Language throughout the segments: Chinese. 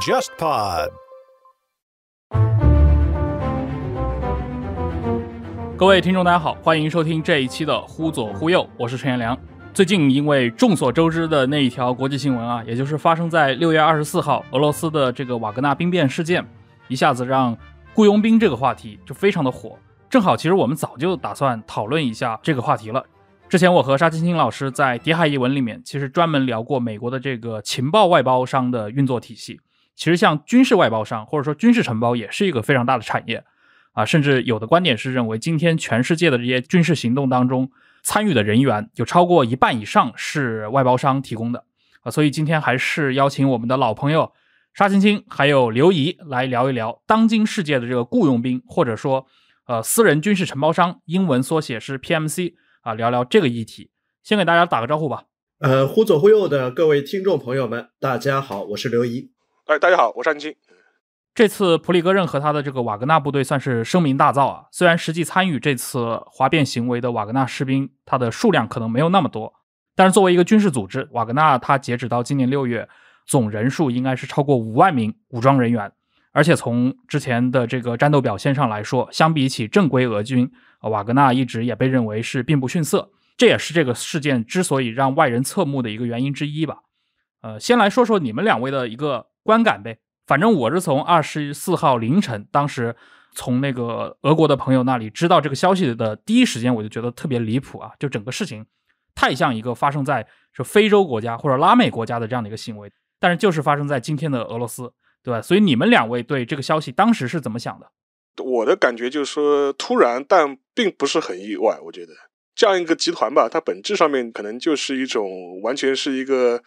JustPod。各位听众，大家好，欢迎收听这一期的《忽左忽右》，我是陈彦良。最近因为众所周知的那一条国际新闻啊，也就是发生在六月二十四号俄罗斯的这个瓦格纳兵变事件，一下子让雇佣兵这个话题就非常的火。正好，其实我们早就打算讨论一下这个话题了。之前我和沙青青老师在《谍海译文》里面，其实专门聊过美国的这个情报外包商的运作体系。其实像军事外包商或者说军事承包也是一个非常大的产业，啊，甚至有的观点是认为，今天全世界的这些军事行动当中参与的人员有超过一半以上是外包商提供的啊。所以今天还是邀请我们的老朋友沙青青还有刘怡来聊一聊当今世界的这个雇佣兵或者说呃私人军事承包商，英文缩写是 PMC。啊，聊聊这个议题，先给大家打个招呼吧。呃，忽左忽右的各位听众朋友们，大家好，我是刘怡。哎，大家好，我是安青。这次普里戈任和他的这个瓦格纳部队算是声名大噪啊。虽然实际参与这次哗变行为的瓦格纳士兵，他的数量可能没有那么多，但是作为一个军事组织，瓦格纳他截止到今年六月，总人数应该是超过五万名武装人员。而且从之前的这个战斗表现上来说，相比起正规俄军。瓦格纳一直也被认为是并不逊色，这也是这个事件之所以让外人侧目的一个原因之一吧。呃，先来说说你们两位的一个观感呗。反正我是从二十四号凌晨，当时从那个俄国的朋友那里知道这个消息的第一时间，我就觉得特别离谱啊，就整个事情太像一个发生在说非洲国家或者拉美国家的这样的一个行为，但是就是发生在今天的俄罗斯，对吧？所以你们两位对这个消息当时是怎么想的？我的感觉就是说，突然但。并不是很意外，我觉得这样一个集团吧，它本质上面可能就是一种完全是一个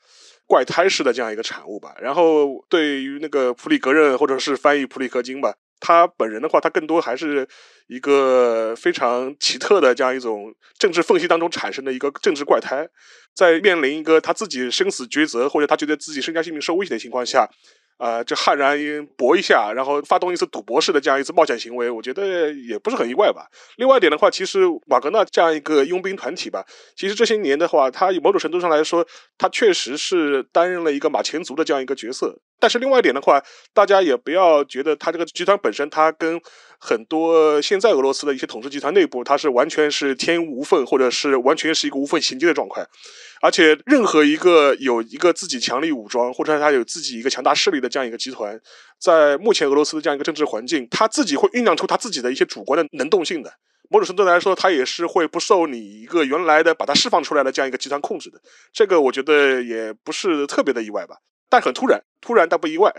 怪胎式的这样一个产物吧。然后对于那个普里格任或者是翻译普里克金吧，他本人的话，他更多还是一个非常奇特的这样一种政治缝隙当中产生的一个政治怪胎，在面临一个他自己生死抉择或者他觉得自己身家性命受威胁的情况下。啊，就悍然搏一下，然后发动一次赌博式的这样一次冒险行为，我觉得也不是很意外吧。另外一点的话，其实瓦格纳这样一个佣兵团体吧，其实这些年的话，他某种程度上来说，他确实是担任了一个马前卒的这样一个角色。但是另外一点的话，大家也不要觉得他这个集团本身，他跟。很多现在俄罗斯的一些统治集团内部，它是完全是天无缝，或者是完全是一个无缝衔接的状态。而且，任何一个有一个自己强力武装，或者是他有自己一个强大势力的这样一个集团，在目前俄罗斯的这样一个政治环境，他自己会酝酿出他自己的一些主观的能动性的。某种程度来说，他也是会不受你一个原来的把它释放出来的这样一个集团控制的。这个我觉得也不是特别的意外吧，但很突然，突然但不意外。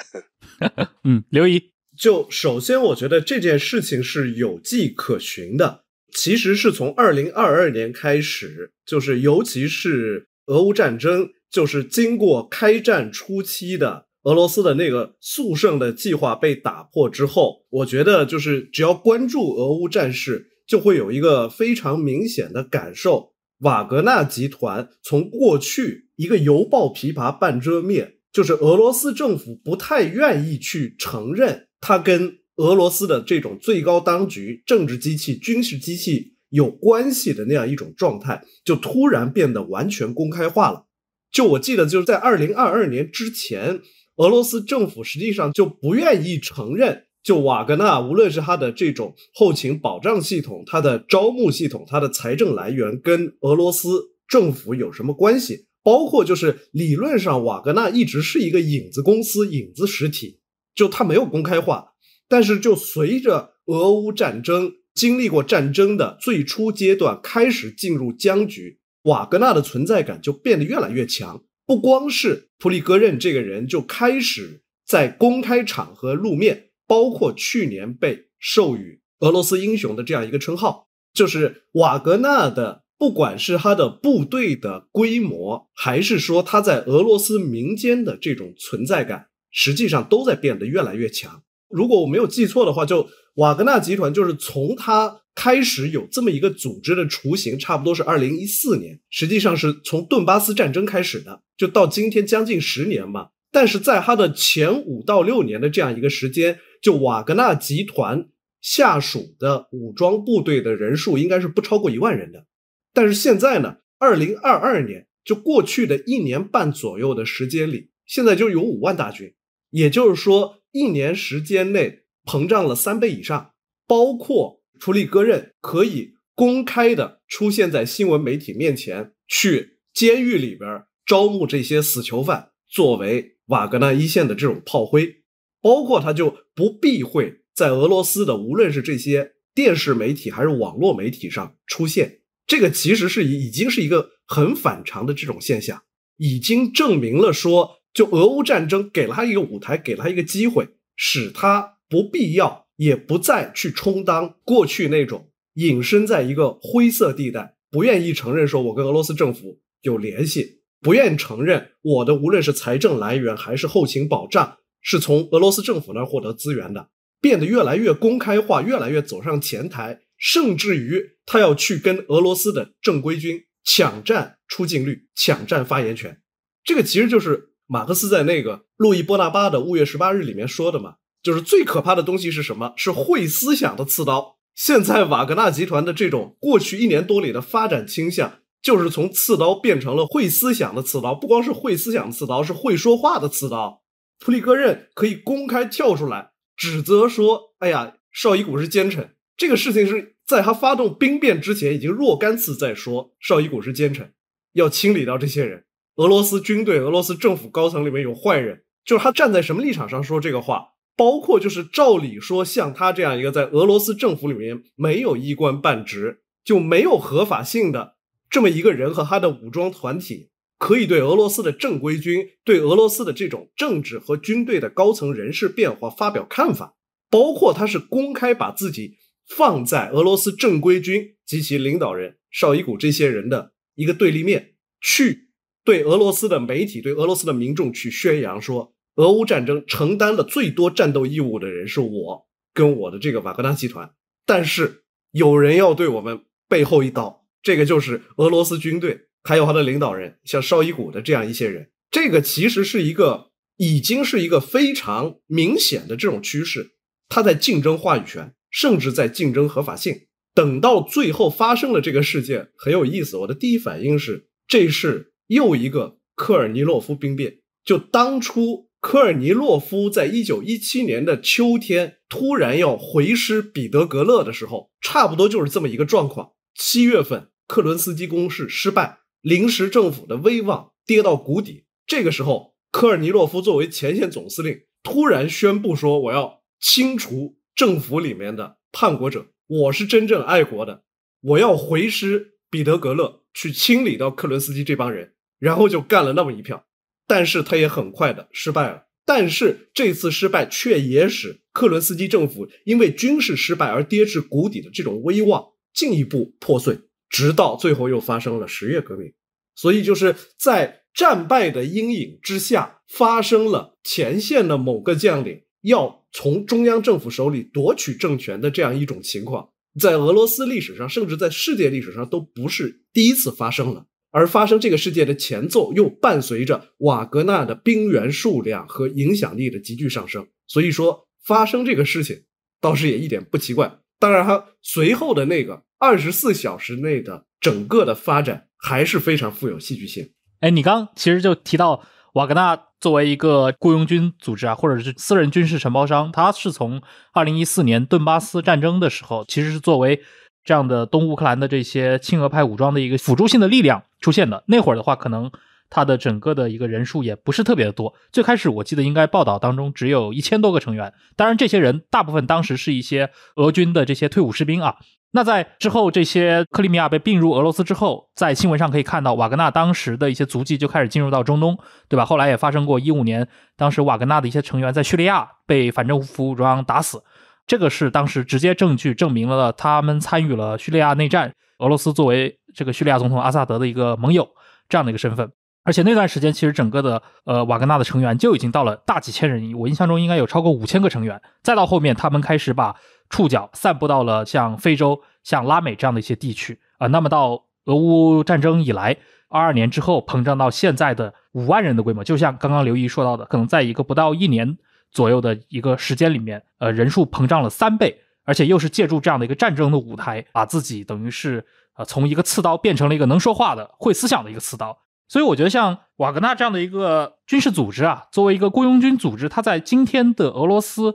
嗯，刘姨。就首先，我觉得这件事情是有迹可循的。其实是从二零二二年开始，就是尤其是俄乌战争，就是经过开战初期的俄罗斯的那个速胜的计划被打破之后，我觉得就是只要关注俄乌战事，就会有一个非常明显的感受：瓦格纳集团从过去一个犹抱琵琶半遮面，就是俄罗斯政府不太愿意去承认。他跟俄罗斯的这种最高当局、政治机器、军事机器有关系的那样一种状态，就突然变得完全公开化了。就我记得，就是在二零二二年之前，俄罗斯政府实际上就不愿意承认，就瓦格纳无论是他的这种后勤保障系统、他的招募系统、他的财政来源跟俄罗斯政府有什么关系，包括就是理论上，瓦格纳一直是一个影子公司、影子实体。就他没有公开化，但是就随着俄乌战争经历过战争的最初阶段，开始进入僵局，瓦格纳的存在感就变得越来越强。不光是普里戈任这个人，就开始在公开场合露面，包括去年被授予俄罗斯英雄的这样一个称号，就是瓦格纳的，不管是他的部队的规模，还是说他在俄罗斯民间的这种存在感。实际上都在变得越来越强。如果我没有记错的话，就瓦格纳集团就是从它开始有这么一个组织的雏形，差不多是二零一四年。实际上是从顿巴斯战争开始的，就到今天将近十年嘛。但是在他的前五到六年的这样一个时间，就瓦格纳集团下属的武装部队的人数应该是不超过一万人的。但是现在呢，二零二二年就过去的一年半左右的时间里，现在就有五万大军。也就是说，一年时间内膨胀了三倍以上，包括弗里戈任可以公开的出现在新闻媒体面前，去监狱里边招募这些死囚犯作为瓦格纳一线的这种炮灰，包括他就不避讳在俄罗斯的无论是这些电视媒体还是网络媒体上出现，这个其实是已已经是一个很反常的这种现象，已经证明了说。就俄乌战争给了他一个舞台，给了他一个机会，使他不必要也不再去充当过去那种隐身在一个灰色地带，不愿意承认说我跟俄罗斯政府有联系，不愿承认我的无论是财政来源还是后勤保障是从俄罗斯政府那获得资源的，变得越来越公开化，越来越走上前台，甚至于他要去跟俄罗斯的正规军抢占出境率，抢占发言权，这个其实就是。马克思在那个《路易波纳巴的五月十八日》里面说的嘛，就是最可怕的东西是什么？是会思想的刺刀。现在瓦格纳集团的这种过去一年多里的发展倾向，就是从刺刀变成了会思想的刺刀，不光是会思想的刺刀，是会说话的刺刀。普里戈任可以公开跳出来指责说：“哎呀，绍伊古是奸臣。”这个事情是在他发动兵变之前已经若干次在说绍伊古是奸臣，要清理掉这些人。俄罗斯军队、俄罗斯政府高层里面有坏人，就是他站在什么立场上说这个话？包括就是照理说，像他这样一个在俄罗斯政府里面没有一官半职、就没有合法性的这么一个人和他的武装团体，可以对俄罗斯的正规军、对俄罗斯的这种政治和军队的高层人事变化发表看法。包括他是公开把自己放在俄罗斯正规军及其领导人绍伊古这些人的一个对立面去。对俄罗斯的媒体，对俄罗斯的民众去宣扬说，俄乌战争承担了最多战斗义务的人是我跟我的这个瓦格纳集团。但是有人要对我们背后一刀，这个就是俄罗斯军队，还有他的领导人，像绍伊古的这样一些人。这个其实是一个，已经是一个非常明显的这种趋势，他在竞争话语权，甚至在竞争合法性。等到最后发生了这个事件，很有意思。我的第一反应是，这是。又一个科尔尼洛夫兵变。就当初科尔尼洛夫在一九一七年的秋天突然要回师彼得格勒的时候，差不多就是这么一个状况。七月份克伦斯基攻势失败，临时政府的威望跌到谷底。这个时候，科尔尼洛夫作为前线总司令，突然宣布说：“我要清除政府里面的叛国者，我是真正爱国的，我要回师彼得格勒去清理掉克伦斯基这帮人。”然后就干了那么一票，但是他也很快的失败了。但是这次失败却也使克伦斯基政府因为军事失败而跌至谷底的这种威望进一步破碎，直到最后又发生了十月革命。所以，就是在战败的阴影之下，发生了前线的某个将领要从中央政府手里夺取政权的这样一种情况，在俄罗斯历史上，甚至在世界历史上都不是第一次发生了。而发生这个事件的前奏，又伴随着瓦格纳的兵员数量和影响力的急剧上升，所以说发生这个事情倒是也一点不奇怪。当然，他随后的那个二十四小时内的整个的发展还是非常富有戏剧性。哎，你刚其实就提到瓦格纳作为一个雇佣军组织啊，或者是私人军事承包商，他是从二零一四年顿巴斯战争的时候，其实是作为。这样的东乌克兰的这些亲俄派武装的一个辅助性的力量出现的那会儿的话，可能他的整个的一个人数也不是特别的多。最开始我记得应该报道当中只有一千多个成员。当然，这些人大部分当时是一些俄军的这些退伍士兵啊。那在之后，这些克里米亚被并入俄罗斯之后，在新闻上可以看到瓦格纳当时的一些足迹就开始进入到中东，对吧？后来也发生过一五年，当时瓦格纳的一些成员在叙利亚被反政府武装打死。这个是当时直接证据，证明了他们参与了叙利亚内战。俄罗斯作为这个叙利亚总统阿萨德的一个盟友，这样的一个身份。而且那段时间，其实整个的呃瓦格纳的成员就已经到了大几千人，我印象中应该有超过五千个成员。再到后面，他们开始把触角散布到了像非洲、像拉美这样的一些地区啊。那么到俄乌战争以来，二二年之后膨胀到现在的五万人的规模。就像刚刚刘毅说到的，可能在一个不到一年。左右的一个时间里面，呃，人数膨胀了三倍，而且又是借助这样的一个战争的舞台，把自己等于是呃从一个刺刀变成了一个能说话的、会思想的一个刺刀。所以我觉得，像瓦格纳这样的一个军事组织啊，作为一个雇佣军组织，它在今天的俄罗斯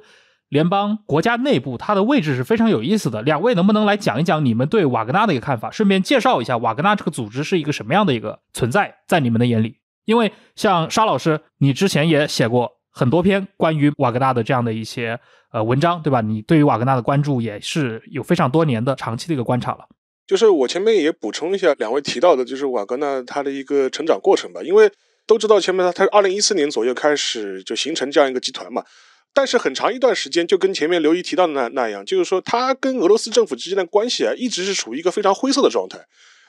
联邦国家内部，它的位置是非常有意思的。两位能不能来讲一讲你们对瓦格纳的一个看法？顺便介绍一下瓦格纳这个组织是一个什么样的一个存在，在你们的眼里？因为像沙老师，你之前也写过。很多篇关于瓦格纳的这样的一些呃文章，对吧？你对于瓦格纳的关注也是有非常多年的长期的一个观察了。就是我前面也补充一下，两位提到的，就是瓦格纳他的一个成长过程吧。因为都知道前面他他是二零一四年左右开始就形成这样一个集团嘛，但是很长一段时间就跟前面刘毅提到的那那样，就是说他跟俄罗斯政府之间的关系啊，一直是处于一个非常灰色的状态。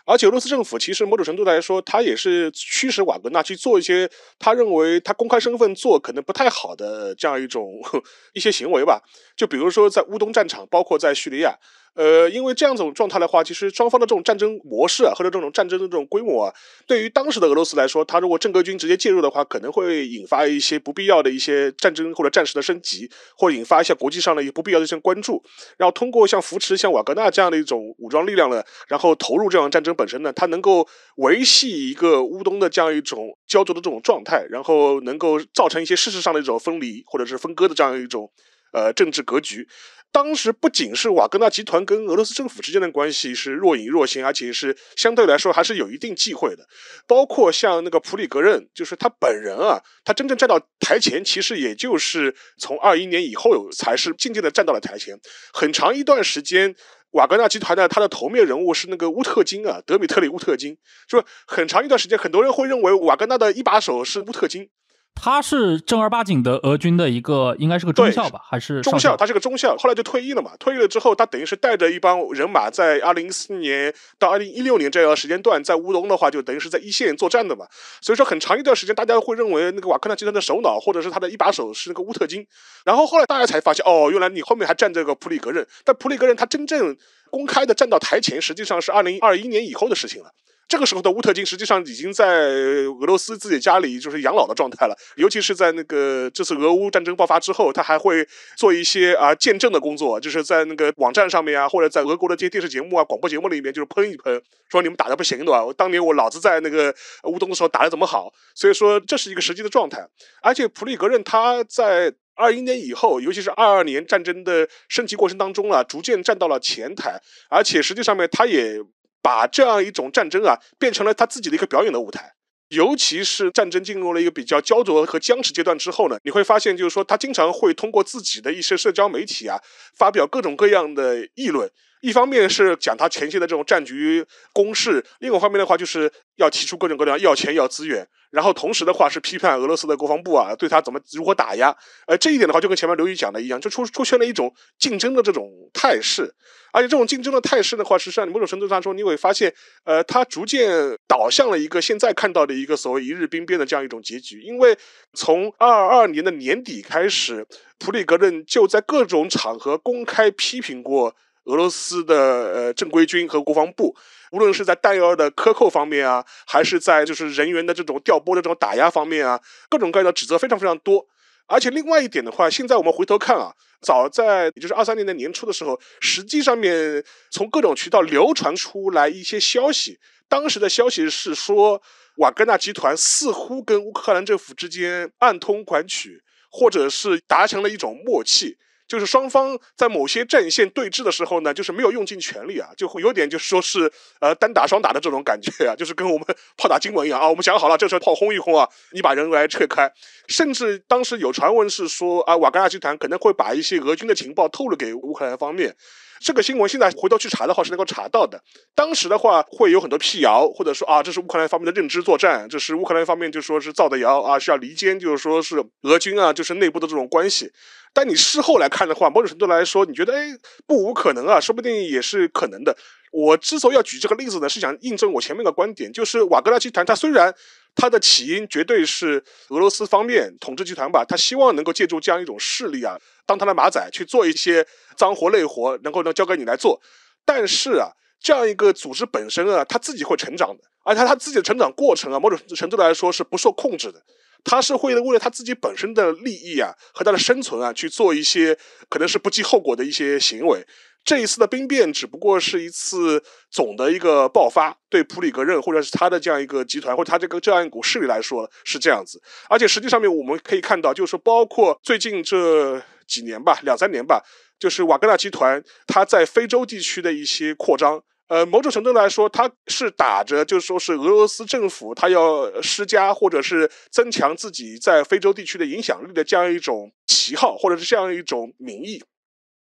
而且，俄罗斯政府其实某种程度来说，他也是驱使瓦格纳去做一些他认为他公开身份做可能不太好的这样一种 一些行为吧。就比如说，在乌东战场，包括在叙利亚。呃，因为这样一种状态的话，其实双方的这种战争模式啊，或者这种战争的这种规模啊，对于当时的俄罗斯来说，他如果正规军直接介入的话，可能会引发一些不必要的、一些战争或者战事的升级，或引发一些国际上的不必要的一些关注。然后通过像扶持像瓦格纳这样的一种武装力量呢，然后投入这样战争本身呢，它能够维系一个乌东的这样一种焦灼的这种状态，然后能够造成一些事实上的一种分离或者是分割的这样一种呃政治格局。当时不仅是瓦格纳集团跟俄罗斯政府之间的关系是若隐若现，而且是相对来说还是有一定忌讳的。包括像那个普里格任，就是他本人啊，他真正站到台前，其实也就是从二一年以后才是渐渐地站到了台前。很长一段时间，瓦格纳集团的他的头面人物是那个乌特金啊，德米特里乌特金。就是很长一段时间，很多人会认为瓦格纳的一把手是乌特金。他是正儿八经的俄军的一个，应该是个中校吧，还是中校？他是个中校，后来就退役了嘛。退役了之后，他等于是带着一帮人马，在二零一四年到二零一六年这个时间段，在乌东的话，就等于是在一线作战的嘛。所以说，很长一段时间，大家会认为那个瓦克纳集团的首脑，或者是他的一把手，是那个乌特金。然后后来大家才发现，哦，原来你后面还站着个普里格任。但普里格任他真正公开的站到台前，实际上是二零二一年以后的事情了。这个时候的乌特金实际上已经在俄罗斯自己家里就是养老的状态了，尤其是在那个这次俄乌战争爆发之后，他还会做一些啊见证的工作，就是在那个网站上面啊，或者在俄国的这些电视节目啊、广播节目里面，就是喷一喷，说你们打的不行，对吧？当年我老子在那个乌东的时候打的怎么好，所以说这是一个实际的状态。而且普里格任他在二一年以后，尤其是二二年战争的升级过程当中啊，逐渐站到了前台，而且实际上面他也。把这样一种战争啊，变成了他自己的一个表演的舞台。尤其是战争进入了一个比较焦灼和僵持阶段之后呢，你会发现，就是说他经常会通过自己的一些社交媒体啊，发表各种各样的议论。一方面是讲他前线的这种战局攻势，另一方面的话就是要提出各种各样要钱要资源，然后同时的话是批判俄罗斯的国防部啊，对他怎么如何打压。呃，这一点的话就跟前面刘宇讲的一样，就出出现了一种竞争的这种态势，而且这种竞争的态势的话，实际上某种程度上说，你会发现，呃，他逐渐导向了一个现在看到的一个所谓一日兵变的这样一种结局。因为从二二年的年底开始，普里格任就在各种场合公开批评过。俄罗斯的呃正规军和国防部，无论是在弹药的克扣方面啊，还是在就是人员的这种调拨的这种打压方面啊，各种各样的指责非常非常多。而且另外一点的话，现在我们回头看啊，早在也就是二三年的年初的时候，实际上面从各种渠道流传出来一些消息，当时的消息是说，瓦格纳集团似乎跟乌克兰政府之间暗通款曲，或者是达成了一种默契。就是双方在某些战线对峙的时候呢，就是没有用尽全力啊，就会有点就是说是呃单打双打的这种感觉啊，就是跟我们 炮打金门一样啊。我们讲好了，这时候炮轰一轰啊，你把人来撤开。甚至当时有传闻是说啊，瓦格纳集团可能会把一些俄军的情报透露给乌克兰方面。这个新闻现在回头去查的话是能够查到的。当时的话会有很多辟谣，或者说啊，这是乌克兰方面的认知作战，这是乌克兰方面就说是造的谣啊，需要离间，就是说是俄军啊，就是内部的这种关系。但你事后来看的话，某种程度来说，你觉得哎，不无可能啊，说不定也是可能的。我之所以要举这个例子呢，是想印证我前面的观点，就是瓦格纳集团，它虽然。它的起因绝对是俄罗斯方面统治集团吧，他希望能够借助这样一种势力啊，当他的马仔去做一些脏活累活，能够呢交给你来做。但是啊，这样一个组织本身啊，他自己会成长的，而且他自己的成长过程啊，某种程度来说是不受控制的。他是会为了他自己本身的利益啊和他的生存啊去做一些可能是不计后果的一些行为。这一次的兵变只不过是一次总的一个爆发，对普里格任或者是他的这样一个集团或者他这个这样一股势力来说是这样子。而且实际上面我们可以看到，就是包括最近这几年吧，两三年吧，就是瓦格纳集团他在非洲地区的一些扩张。呃，某种程度来说，它是打着就是说是俄罗斯政府，它要施加或者是增强自己在非洲地区的影响力的这样一种旗号，或者是这样一种名义。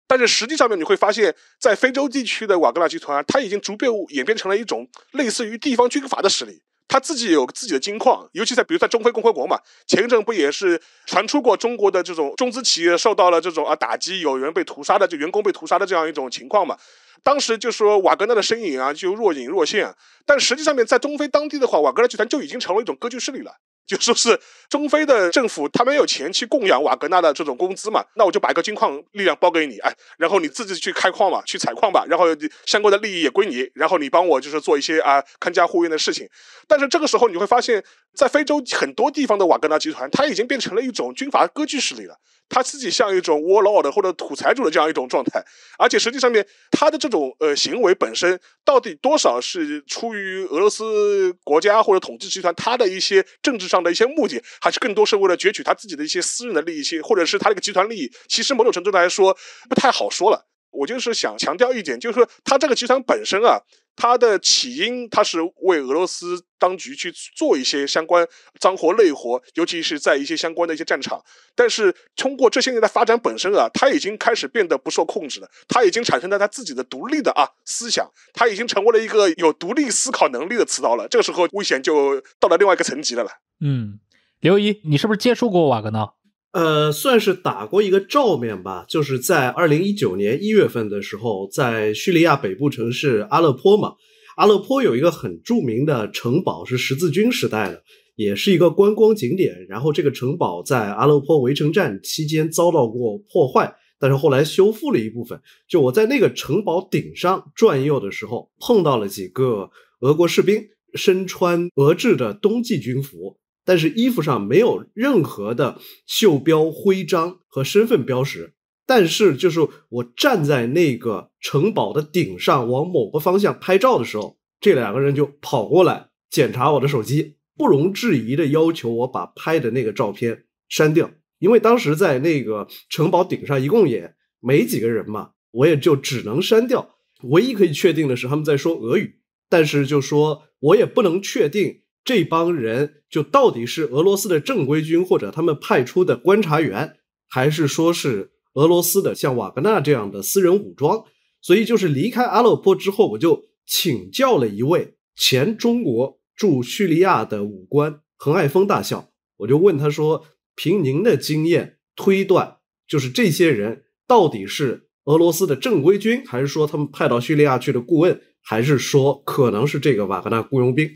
但是实际上呢，你会发现，在非洲地区的瓦格纳集团，它已经逐步演变成了一种类似于地方军阀的实力。它自己有自己的金矿，尤其在比如在中非共和国嘛，前一阵不也是传出过中国的这种中资企业受到了这种啊打击，有人被屠杀的，就员工被屠杀的这样一种情况嘛。当时就说瓦格纳的身影啊，就若隐若现。但实际上面在中非当地的话，瓦格纳集团就已经成了一种割据势力了。就说是中非的政府，他没有钱去供养瓦格纳的这种工资嘛，那我就把一个金矿力量包给你，哎，然后你自己去开矿嘛，去采矿吧，然后相关的利益也归你，然后你帮我就是做一些啊看家护院的事情。但是这个时候，你会发现，在非洲很多地方的瓦格纳集团，它已经变成了一种军阀割据势力了。他自己像一种窝老的或者土财主的这样一种状态，而且实际上面他的这种呃行为本身到底多少是出于俄罗斯国家或者统治集团他的一些政治上的一些目的，还是更多是为了攫取他自己的一些私人的利益，或者是他这个集团利益，其实某种程度来说不太好说了。我就是想强调一点，就是说，他这个集团本身啊，他的起因他是为俄罗斯当局去做一些相关脏活累活，尤其是在一些相关的一些战场。但是，通过这些年的发展本身啊，他已经开始变得不受控制了，他已经产生了他自己的独立的啊思想，他已经成为了一个有独立思考能力的刺刀了。这个时候，危险就到了另外一个层级了了。嗯，刘一，你是不是接触过瓦格纳？呃，算是打过一个照面吧，就是在二零一九年一月份的时候，在叙利亚北部城市阿勒颇嘛。阿勒颇有一个很著名的城堡，是十字军时代的，也是一个观光景点。然后这个城堡在阿勒颇围城战期间遭到过破坏，但是后来修复了一部分。就我在那个城堡顶上转悠的时候，碰到了几个俄国士兵，身穿俄制的冬季军服。但是衣服上没有任何的袖标、徽章和身份标识。但是，就是我站在那个城堡的顶上，往某个方向拍照的时候，这两个人就跑过来检查我的手机，不容置疑的要求我把拍的那个照片删掉。因为当时在那个城堡顶上一共也没几个人嘛，我也就只能删掉。唯一可以确定的是，他们在说俄语，但是就说我也不能确定。这帮人就到底是俄罗斯的正规军，或者他们派出的观察员，还是说是俄罗斯的像瓦格纳这样的私人武装？所以，就是离开阿勒颇之后，我就请教了一位前中国驻叙利亚的武官恒爱峰大校，我就问他说：“凭您的经验推断，就是这些人到底是俄罗斯的正规军，还是说他们派到叙利亚去的顾问，还是说可能是这个瓦格纳雇佣兵？”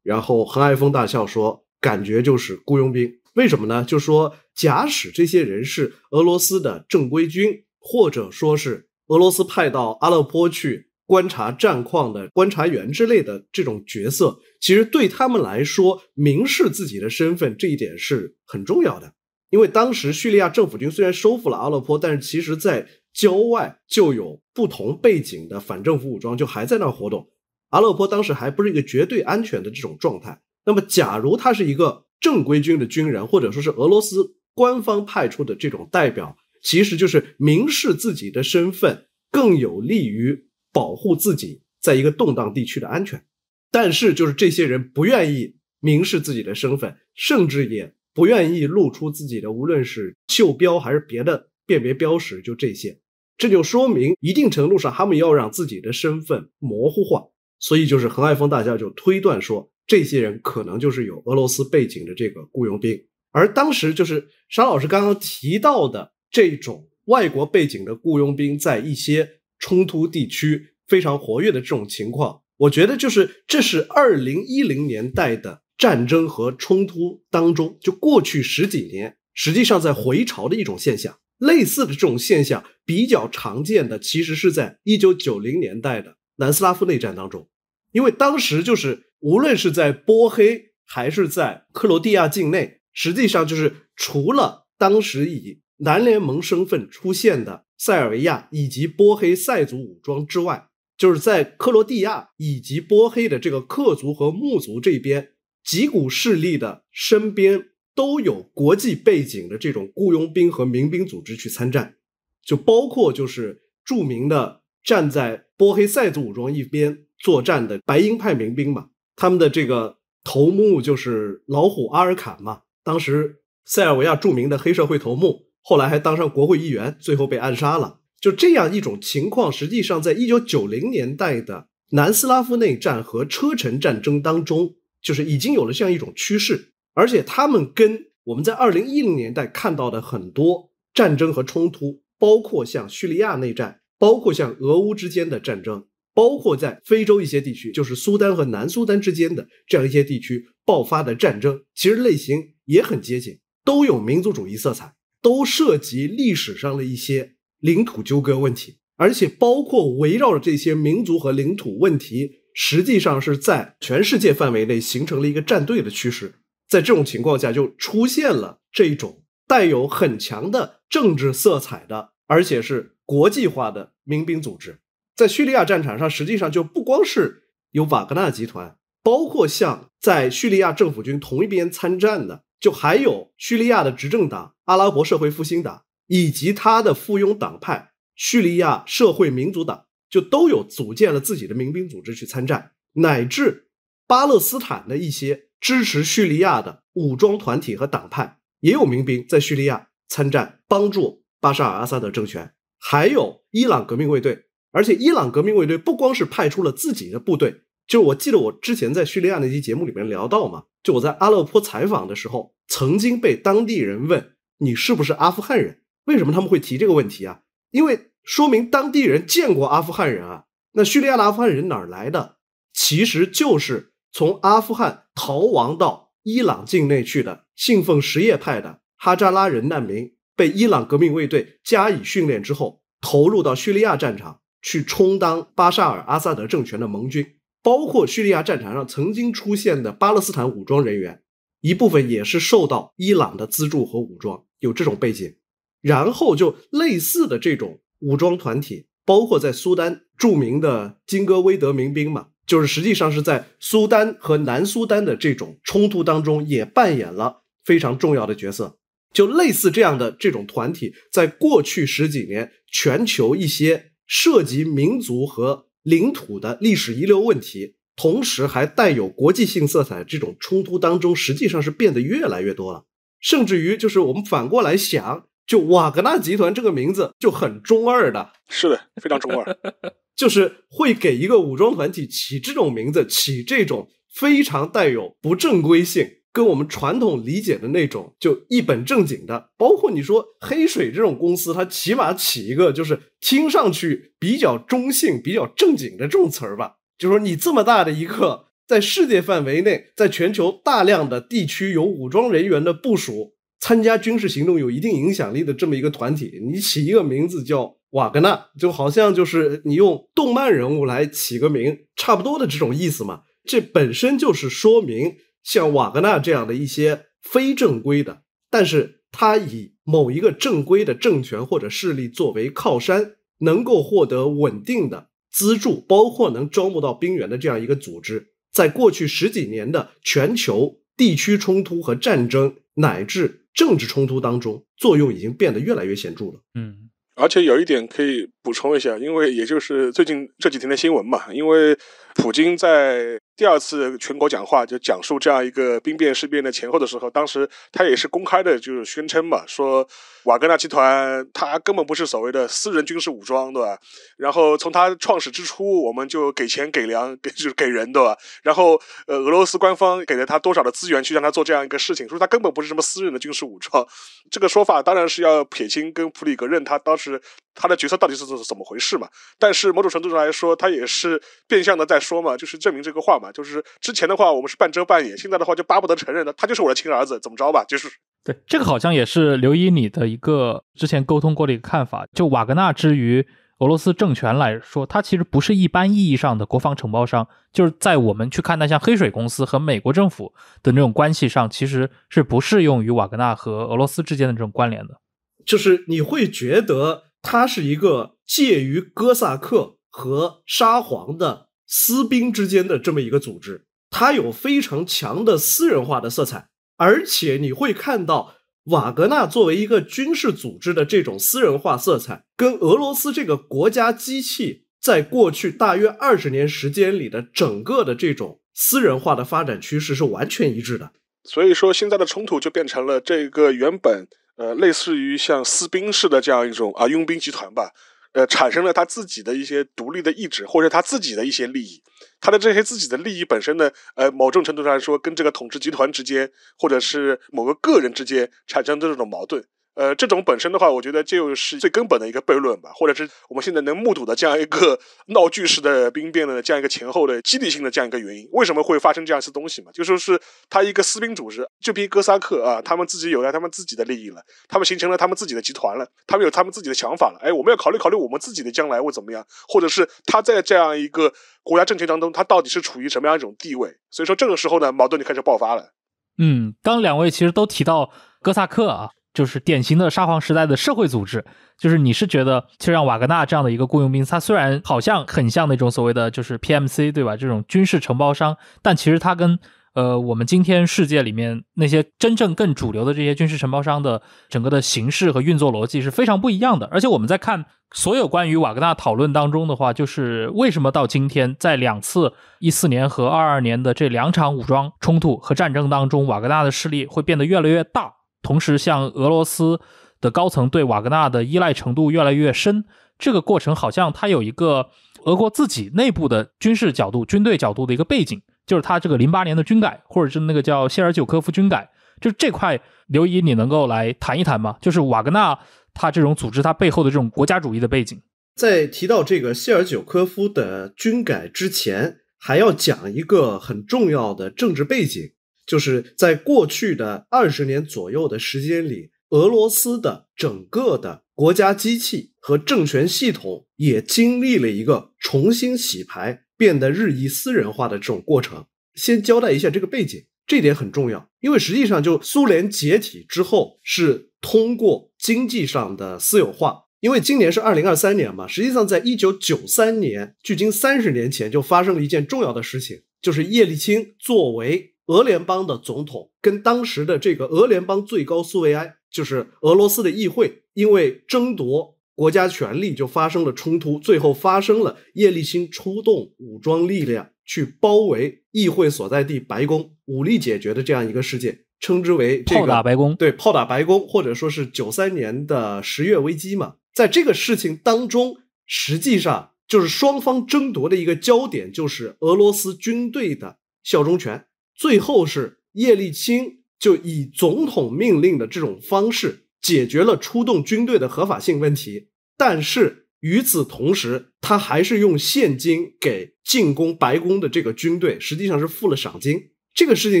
然后，恒爱峰大笑说：“感觉就是雇佣兵，为什么呢？就说假使这些人是俄罗斯的正规军，或者说是俄罗斯派到阿勒颇去观察战况的观察员之类的这种角色，其实对他们来说，明示自己的身份这一点是很重要的。因为当时叙利亚政府军虽然收复了阿勒颇，但是其实在郊外就有不同背景的反政府武装，就还在那活动。”阿勒颇当时还不是一个绝对安全的这种状态。那么，假如他是一个正规军的军人，或者说是俄罗斯官方派出的这种代表，其实就是明示自己的身份，更有利于保护自己在一个动荡地区的安全。但是，就是这些人不愿意明示自己的身份，甚至也不愿意露出自己的，无论是袖标还是别的辨别标识，就这些。这就说明一定程度上，他们要让自己的身份模糊化。所以就是恒爱峰，大家就推断说，这些人可能就是有俄罗斯背景的这个雇佣兵。而当时就是沙老师刚刚提到的这种外国背景的雇佣兵，在一些冲突地区非常活跃的这种情况，我觉得就是这是二零一零年代的战争和冲突当中，就过去十几年，实际上在回潮的一种现象。类似的这种现象比较常见的，其实是在一九九零年代的南斯拉夫内战当中。因为当时就是，无论是在波黑还是在克罗地亚境内，实际上就是除了当时以南联盟身份出现的塞尔维亚以及波黑塞族武装之外，就是在克罗地亚以及波黑的这个克族和穆族这边几股势力的身边，都有国际背景的这种雇佣兵和民兵组织去参战，就包括就是著名的站在波黑塞族武装一边。作战的白鹰派民兵嘛，他们的这个头目就是老虎阿尔坎嘛，当时塞尔维亚著名的黑社会头目，后来还当上国会议员，最后被暗杀了。就这样一种情况，实际上在一九九零年代的南斯拉夫内战和车臣战争当中，就是已经有了这样一种趋势，而且他们跟我们在二零一零年代看到的很多战争和冲突，包括像叙利亚内战，包括像俄乌之间的战争。包括在非洲一些地区，就是苏丹和南苏丹之间的这样一些地区爆发的战争，其实类型也很接近，都有民族主义色彩，都涉及历史上的一些领土纠葛问题，而且包括围绕着这些民族和领土问题，实际上是在全世界范围内形成了一个站队的趋势。在这种情况下，就出现了这种带有很强的政治色彩的，而且是国际化的民兵组织。在叙利亚战场上，实际上就不光是有瓦格纳集团，包括像在叙利亚政府军同一边参战的，就还有叙利亚的执政党阿拉伯社会复兴党以及他的附庸党派叙利亚社会民主党，就都有组建了自己的民兵组织去参战，乃至巴勒斯坦的一些支持叙利亚的武装团体和党派，也有民兵在叙利亚参战，帮助巴沙尔阿萨德政权，还有伊朗革命卫队。而且，伊朗革命卫队不光是派出了自己的部队，就是我记得我之前在叙利亚那期节目里面聊到嘛，就我在阿勒颇采访的时候，曾经被当地人问你是不是阿富汗人？为什么他们会提这个问题啊？因为说明当地人见过阿富汗人啊。那叙利亚的阿富汗人哪儿来的？其实就是从阿富汗逃亡到伊朗境内去的，信奉什叶派的哈扎拉人难民，被伊朗革命卫队加以训练之后，投入到叙利亚战场。去充当巴沙尔·阿萨德政权的盟军，包括叙利亚战场上曾经出现的巴勒斯坦武装人员，一部分也是受到伊朗的资助和武装，有这种背景。然后就类似的这种武装团体，包括在苏丹著名的金戈威德民兵嘛，就是实际上是在苏丹和南苏丹的这种冲突当中也扮演了非常重要的角色。就类似这样的这种团体，在过去十几年，全球一些。涉及民族和领土的历史遗留问题，同时还带有国际性色彩，这种冲突当中实际上是变得越来越多了。甚至于，就是我们反过来想，就瓦格纳集团这个名字就很中二的，是的，非常中二，就是会给一个武装团体起这种名字，起这种非常带有不正规性。跟我们传统理解的那种就一本正经的，包括你说黑水这种公司，它起码起一个就是听上去比较中性、比较正经的这种词儿吧。就说你这么大的一个，在世界范围内，在全球大量的地区有武装人员的部署，参加军事行动有一定影响力的这么一个团体，你起一个名字叫瓦格纳，就好像就是你用动漫人物来起个名，差不多的这种意思嘛。这本身就是说明。像瓦格纳这样的一些非正规的，但是他以某一个正规的政权或者势力作为靠山，能够获得稳定的资助，包括能招募到兵员的这样一个组织，在过去十几年的全球地区冲突和战争乃至政治冲突当中，作用已经变得越来越显著了。嗯，而且有一点可以补充一下，因为也就是最近这几天的新闻嘛，因为。普京在第二次全国讲话就讲述这样一个兵变事变的前后的时候，当时他也是公开的，就是宣称嘛，说瓦格纳集团他根本不是所谓的私人军事武装，对吧？然后从他创始之初，我们就给钱、给粮、给 就是给人，对吧？然后呃，俄罗斯官方给了他多少的资源去让他做这样一个事情，说他根本不是什么私人的军事武装，这个说法当然是要撇清跟普里格任他当时。他的角色到底是怎么回事嘛？但是某种程度上来说，他也是变相的在说嘛，就是证明这个话嘛。就是之前的话，我们是半遮半掩，现在的话就巴不得承认呢，他就是我的亲儿子，怎么着吧？就是对这个好像也是刘一你的一个之前沟通过的一个看法。就瓦格纳之于俄罗斯政权来说，他其实不是一般意义上的国防承包商。就是在我们去看那像黑水公司和美国政府的那种关系上，其实是不适用于瓦格纳和俄罗斯之间的这种关联的。就是你会觉得。它是一个介于哥萨克和沙皇的私兵之间的这么一个组织，它有非常强的私人化的色彩，而且你会看到瓦格纳作为一个军事组织的这种私人化色彩，跟俄罗斯这个国家机器在过去大约二十年时间里的整个的这种私人化的发展趋势是完全一致的。所以说，现在的冲突就变成了这个原本。呃，类似于像私兵似的这样一种啊，佣兵集团吧，呃，产生了他自己的一些独立的意志，或者他自己的一些利益。他的这些自己的利益本身呢，呃，某种程度上来说，跟这个统治集团之间，或者是某个个人之间产生的这种矛盾。呃，这种本身的话，我觉得这就是最根本的一个悖论吧，或者是我们现在能目睹的这样一个闹剧式的兵变的这样一个前后的激励性的这样一个原因，为什么会发生这样一些东西嘛？就说是他一个私兵组织，这批哥萨克啊，他们自己有了他们自己的利益了，他们形成了他们自己的集团了，他们有他们自己的想法了，哎，我们要考虑考虑我们自己的将来会怎么样，或者是他在这样一个国家政权当中，他到底是处于什么样一种地位？所以说这个时候呢，矛盾就开始爆发了。嗯，刚两位其实都提到哥萨克啊。就是典型的沙皇时代的社会组织，就是你是觉得，就像瓦格纳这样的一个雇佣兵，他虽然好像很像那种所谓的就是 PMC，对吧？这种军事承包商，但其实他跟呃我们今天世界里面那些真正更主流的这些军事承包商的整个的形式和运作逻辑是非常不一样的。而且我们在看所有关于瓦格纳讨论当中的话，就是为什么到今天在两次一四年和二二年的这两场武装冲突和战争当中，瓦格纳的势力会变得越来越大？同时，像俄罗斯的高层对瓦格纳的依赖程度越来越深，这个过程好像它有一个俄国自己内部的军事角度、军队角度的一个背景，就是它这个零八年的军改，或者是那个叫谢尔久科夫军改，就这块，刘姨你能够来谈一谈吗？就是瓦格纳他这种组织，他背后的这种国家主义的背景。在提到这个谢尔久科夫的军改之前，还要讲一个很重要的政治背景。就是在过去的二十年左右的时间里，俄罗斯的整个的国家机器和政权系统也经历了一个重新洗牌，变得日益私人化的这种过程。先交代一下这个背景，这点很重要，因为实际上就苏联解体之后，是通过经济上的私有化。因为今年是二零二三年嘛，实际上在一九九三年，距今三十年前，就发生了一件重要的事情，就是叶利钦作为。俄联邦的总统跟当时的这个俄联邦最高苏维埃，就是俄罗斯的议会，因为争夺国家权力就发生了冲突，最后发生了叶利钦出动武装力量去包围议会所在地白宫，武力解决的这样一个事件，称之为“这炮打白宫”。对，“炮打白宫”或者说是九三年的十月危机嘛，在这个事情当中，实际上就是双方争夺的一个焦点，就是俄罗斯军队的效忠权。最后是叶利钦就以总统命令的这种方式解决了出动军队的合法性问题，但是与此同时，他还是用现金给进攻白宫的这个军队实际上是付了赏金。这个事情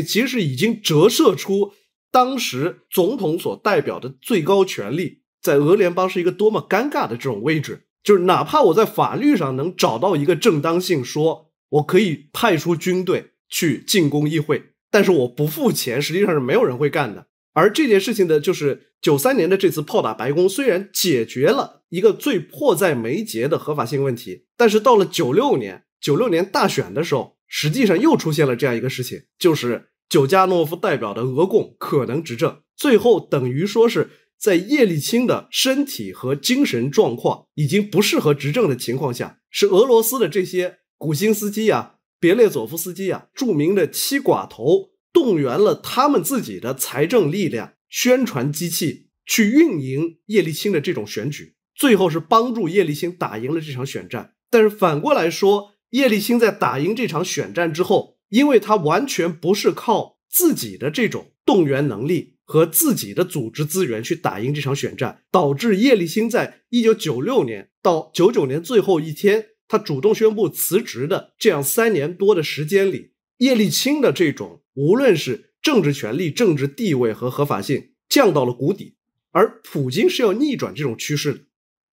其实已经折射出当时总统所代表的最高权力在俄联邦是一个多么尴尬的这种位置，就是哪怕我在法律上能找到一个正当性，说我可以派出军队。去进攻议会，但是我不付钱，实际上是没有人会干的。而这件事情呢，就是九三年的这次炮打白宫，虽然解决了一个最迫在眉睫的合法性问题，但是到了九六年，九六年大选的时候，实际上又出现了这样一个事情，就是久加诺夫代表的俄共可能执政。最后等于说是在叶利钦的身体和精神状况已经不适合执政的情况下，是俄罗斯的这些古新斯基啊。别列佐夫斯基啊，著名的七寡头动员了他们自己的财政力量、宣传机器，去运营叶利钦的这种选举，最后是帮助叶利钦打赢了这场选战。但是反过来说，叶利钦在打赢这场选战之后，因为他完全不是靠自己的这种动员能力和自己的组织资源去打赢这场选战，导致叶利钦在一九九六年到九九年最后一天。他主动宣布辞职的这样三年多的时间里，叶利钦的这种无论是政治权力、政治地位和合法性降到了谷底，而普京是要逆转这种趋势的。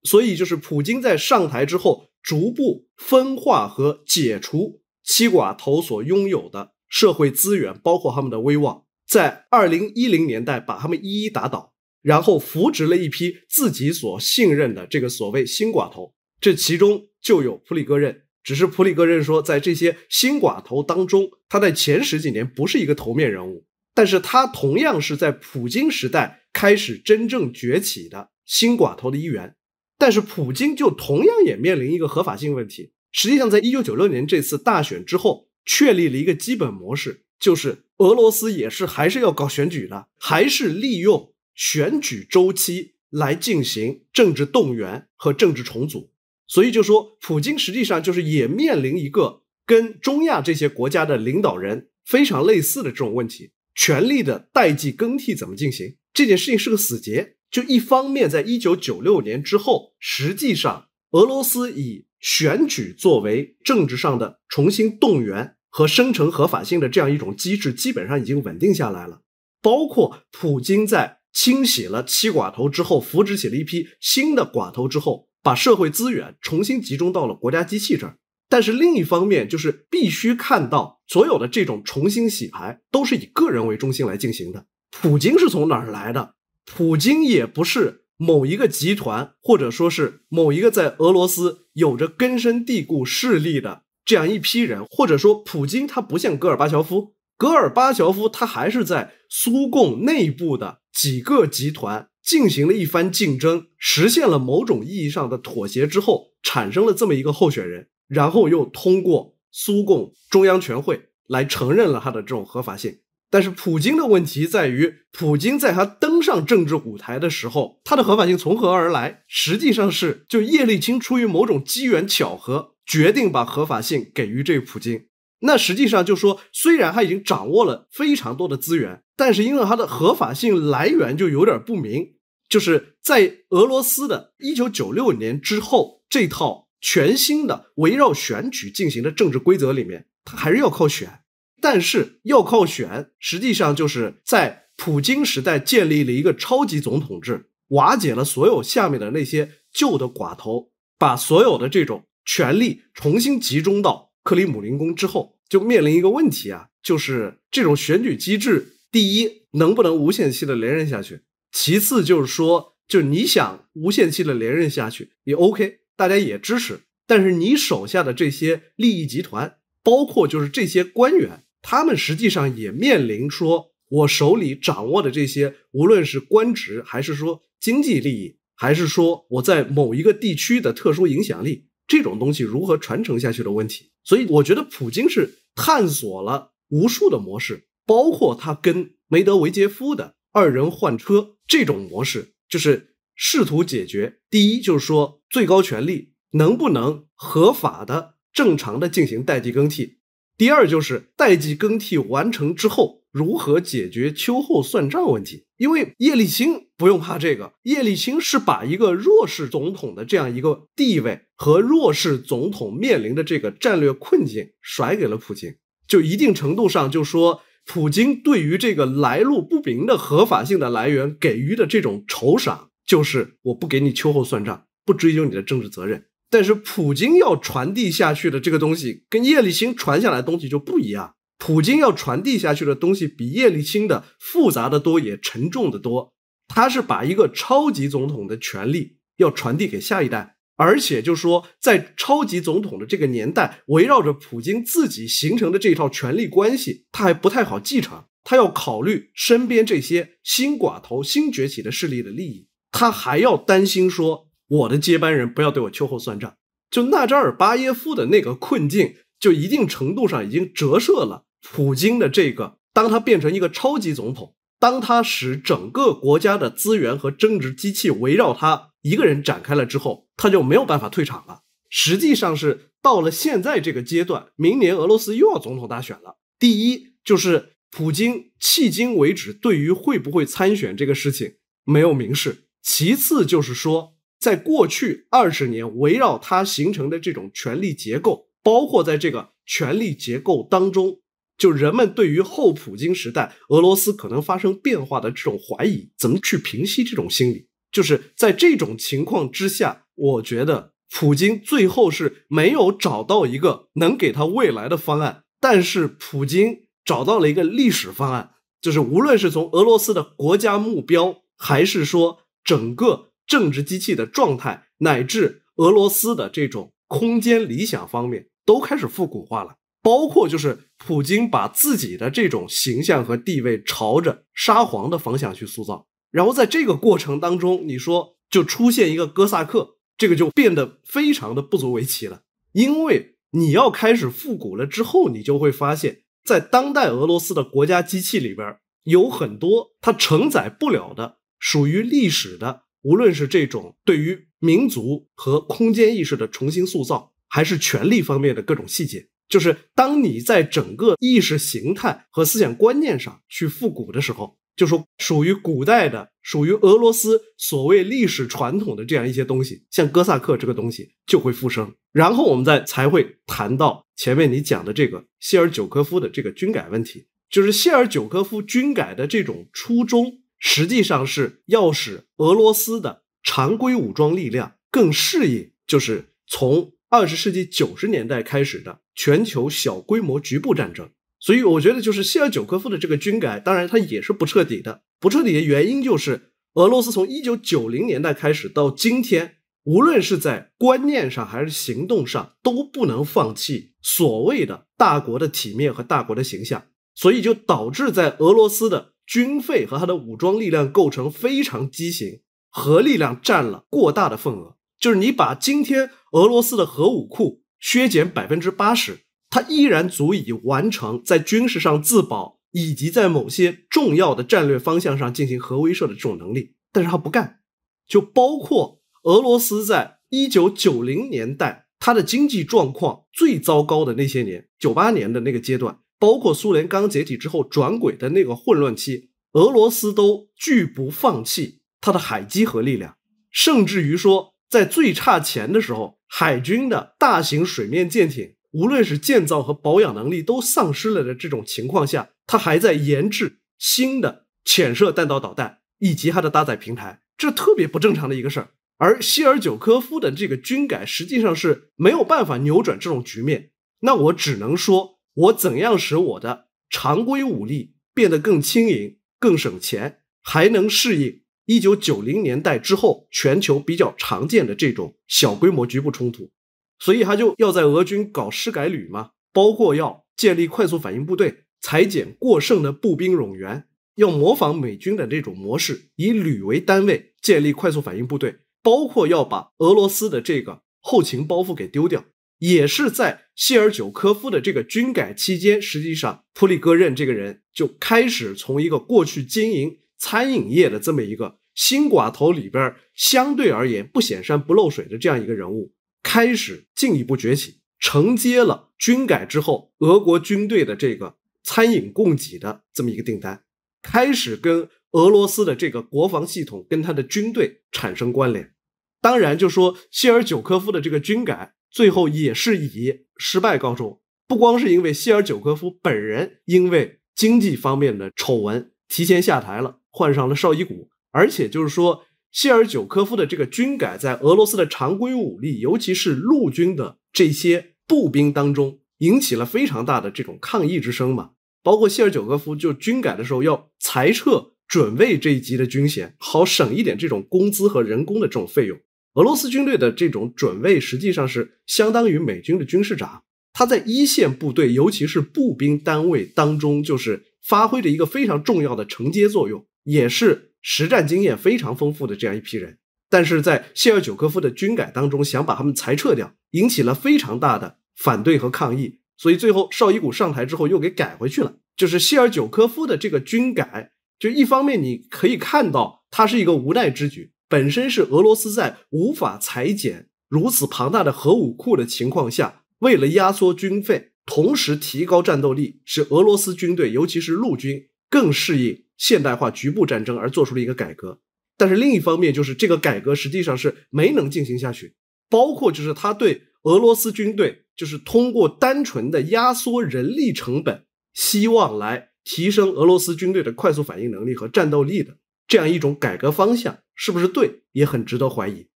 所以，就是普京在上台之后，逐步分化和解除七寡头所拥有的社会资源，包括他们的威望，在二零一零年代把他们一一打倒，然后扶植了一批自己所信任的这个所谓新寡头。这其中就有普里戈任，只是普里戈任说，在这些新寡头当中，他在前十几年不是一个头面人物，但是他同样是在普京时代开始真正崛起的新寡头的一员。但是普京就同样也面临一个合法性问题。实际上，在一九九六年这次大选之后，确立了一个基本模式，就是俄罗斯也是还是要搞选举的，还是利用选举周期来进行政治动员和政治重组。所以就说，普京实际上就是也面临一个跟中亚这些国家的领导人非常类似的这种问题：权力的代际更替怎么进行？这件事情是个死结。就一方面，在一九九六年之后，实际上俄罗斯以选举作为政治上的重新动员和生成合法性的这样一种机制，基本上已经稳定下来了。包括普京在清洗了七寡头之后，扶植起了一批新的寡头之后。把社会资源重新集中到了国家机器这儿，但是另一方面，就是必须看到所有的这种重新洗牌都是以个人为中心来进行的。普京是从哪儿来的？普京也不是某一个集团，或者说是某一个在俄罗斯有着根深蒂固势力的这样一批人，或者说，普京他不像戈尔巴乔夫，戈尔巴乔夫他还是在苏共内部的几个集团。进行了一番竞争，实现了某种意义上的妥协之后，产生了这么一个候选人，然后又通过苏共中央全会来承认了他的这种合法性。但是，普京的问题在于，普京在他登上政治舞台的时候，他的合法性从何而来？实际上是就叶利钦出于某种机缘巧合，决定把合法性给予这普京。那实际上就说，虽然他已经掌握了非常多的资源。但是，因为它的合法性来源就有点不明，就是在俄罗斯的一九九六年之后，这套全新的围绕选举进行的政治规则里面，它还是要靠选。但是要靠选，实际上就是在普京时代建立了一个超级总统制，瓦解了所有下面的那些旧的寡头，把所有的这种权力重新集中到克里姆林宫之后，就面临一个问题啊，就是这种选举机制。第一，能不能无限期的连任下去？其次就是说，就是你想无限期的连任下去也 OK，大家也支持。但是你手下的这些利益集团，包括就是这些官员，他们实际上也面临说，我手里掌握的这些，无论是官职，还是说经济利益，还是说我在某一个地区的特殊影响力，这种东西如何传承下去的问题。所以，我觉得普京是探索了无数的模式。包括他跟梅德韦杰夫的二人换车这种模式，就是试图解决第一，就是说最高权力能不能合法的、正常的进行代际更替；第二，就是代际更替完成之后，如何解决秋后算账问题。因为叶利钦不用怕这个，叶利钦是把一个弱势总统的这样一个地位和弱势总统面临的这个战略困境甩给了普京，就一定程度上就说。普京对于这个来路不明的合法性的来源给予的这种酬赏，就是我不给你秋后算账，不追究你的政治责任。但是，普京要传递下去的这个东西，跟叶利钦传下来的东西就不一样。普京要传递下去的东西比叶利钦的复杂的多，也沉重的多。他是把一个超级总统的权利要传递给下一代。而且，就说在超级总统的这个年代，围绕着普京自己形成的这套权力关系，他还不太好继承。他要考虑身边这些新寡头、新崛起的势力的利益，他还要担心说我的接班人不要对我秋后算账。就纳扎尔巴耶夫的那个困境，就一定程度上已经折射了普京的这个：当他变成一个超级总统，当他使整个国家的资源和政治机器围绕他。一个人展开了之后，他就没有办法退场了。实际上是到了现在这个阶段，明年俄罗斯又要总统大选了。第一，就是普京迄今为止对于会不会参选这个事情没有明示；其次，就是说，在过去二十年围绕他形成的这种权力结构，包括在这个权力结构当中，就人们对于后普京时代俄罗斯可能发生变化的这种怀疑，怎么去平息这种心理？就是在这种情况之下，我觉得普京最后是没有找到一个能给他未来的方案，但是普京找到了一个历史方案，就是无论是从俄罗斯的国家目标，还是说整个政治机器的状态，乃至俄罗斯的这种空间理想方面，都开始复古化了，包括就是普京把自己的这种形象和地位朝着沙皇的方向去塑造。然后在这个过程当中，你说就出现一个哥萨克，这个就变得非常的不足为奇了。因为你要开始复古了之后，你就会发现，在当代俄罗斯的国家机器里边，有很多它承载不了的、属于历史的，无论是这种对于民族和空间意识的重新塑造，还是权力方面的各种细节，就是当你在整个意识形态和思想观念上去复古的时候。就说属于古代的、属于俄罗斯所谓历史传统的这样一些东西，像哥萨克这个东西就会复生，然后我们再才会谈到前面你讲的这个谢尔久科夫的这个军改问题，就是谢尔久科夫军改的这种初衷，实际上是要使俄罗斯的常规武装力量更适应，就是从二十世纪九十年代开始的全球小规模局部战争。所以我觉得，就是谢尔久科夫的这个军改，当然它也是不彻底的。不彻底的原因就是，俄罗斯从一九九零年代开始到今天，无论是在观念上还是行动上，都不能放弃所谓的大国的体面和大国的形象。所以就导致在俄罗斯的军费和它的武装力量构成非常畸形，核力量占了过大的份额。就是你把今天俄罗斯的核武库削减百分之八十。他依然足以完成在军事上自保，以及在某些重要的战略方向上进行核威慑的这种能力。但是他不干，就包括俄罗斯在一九九零年代它的经济状况最糟糕的那些年，九八年的那个阶段，包括苏联刚解体之后转轨的那个混乱期，俄罗斯都拒不放弃它的海基核力量，甚至于说在最差钱的时候，海军的大型水面舰艇。无论是建造和保养能力都丧失了的这种情况下，它还在研制新的潜射弹道导弹以及它的搭载平台，这特别不正常的一个事儿。而希尔久科夫的这个军改实际上是没有办法扭转这种局面。那我只能说，我怎样使我的常规武力变得更轻盈、更省钱，还能适应一九九零年代之后全球比较常见的这种小规模局部冲突？所以他就要在俄军搞师改旅嘛，包括要建立快速反应部队，裁减过剩的步兵冗员，要模仿美军的这种模式，以旅为单位建立快速反应部队，包括要把俄罗斯的这个后勤包袱给丢掉。也是在谢尔久科夫的这个军改期间，实际上普里戈任这个人就开始从一个过去经营餐饮业的这么一个新寡头里边，相对而言不显山不漏水的这样一个人物。开始进一步崛起，承接了军改之后俄国军队的这个餐饮供给的这么一个订单，开始跟俄罗斯的这个国防系统跟他的军队产生关联。当然，就说谢尔久科夫的这个军改最后也是以失败告终，不光是因为谢尔久科夫本人因为经济方面的丑闻提前下台了，换上了绍伊古，而且就是说。谢尔久科夫的这个军改在俄罗斯的常规武力，尤其是陆军的这些步兵当中，引起了非常大的这种抗议之声嘛。包括谢尔久科夫就军改的时候要裁撤准备这一级的军衔，好省一点这种工资和人工的这种费用。俄罗斯军队的这种准备实际上是相当于美军的军事长，他在一线部队，尤其是步兵单位当中，就是发挥着一个非常重要的承接作用，也是。实战经验非常丰富的这样一批人，但是在谢尔久科夫的军改当中，想把他们裁撤掉，引起了非常大的反对和抗议，所以最后绍伊古上台之后又给改回去了。就是谢尔久科夫的这个军改，就一方面你可以看到，它是一个无奈之举，本身是俄罗斯在无法裁减如此庞大的核武库的情况下，为了压缩军费，同时提高战斗力，使俄罗斯军队，尤其是陆军更适应。现代化局部战争而做出了一个改革，但是另一方面就是这个改革实际上是没能进行下去，包括就是他对俄罗斯军队就是通过单纯的压缩人力成本，希望来提升俄罗斯军队的快速反应能力和战斗力的这样一种改革方向，是不是对也很值得怀疑。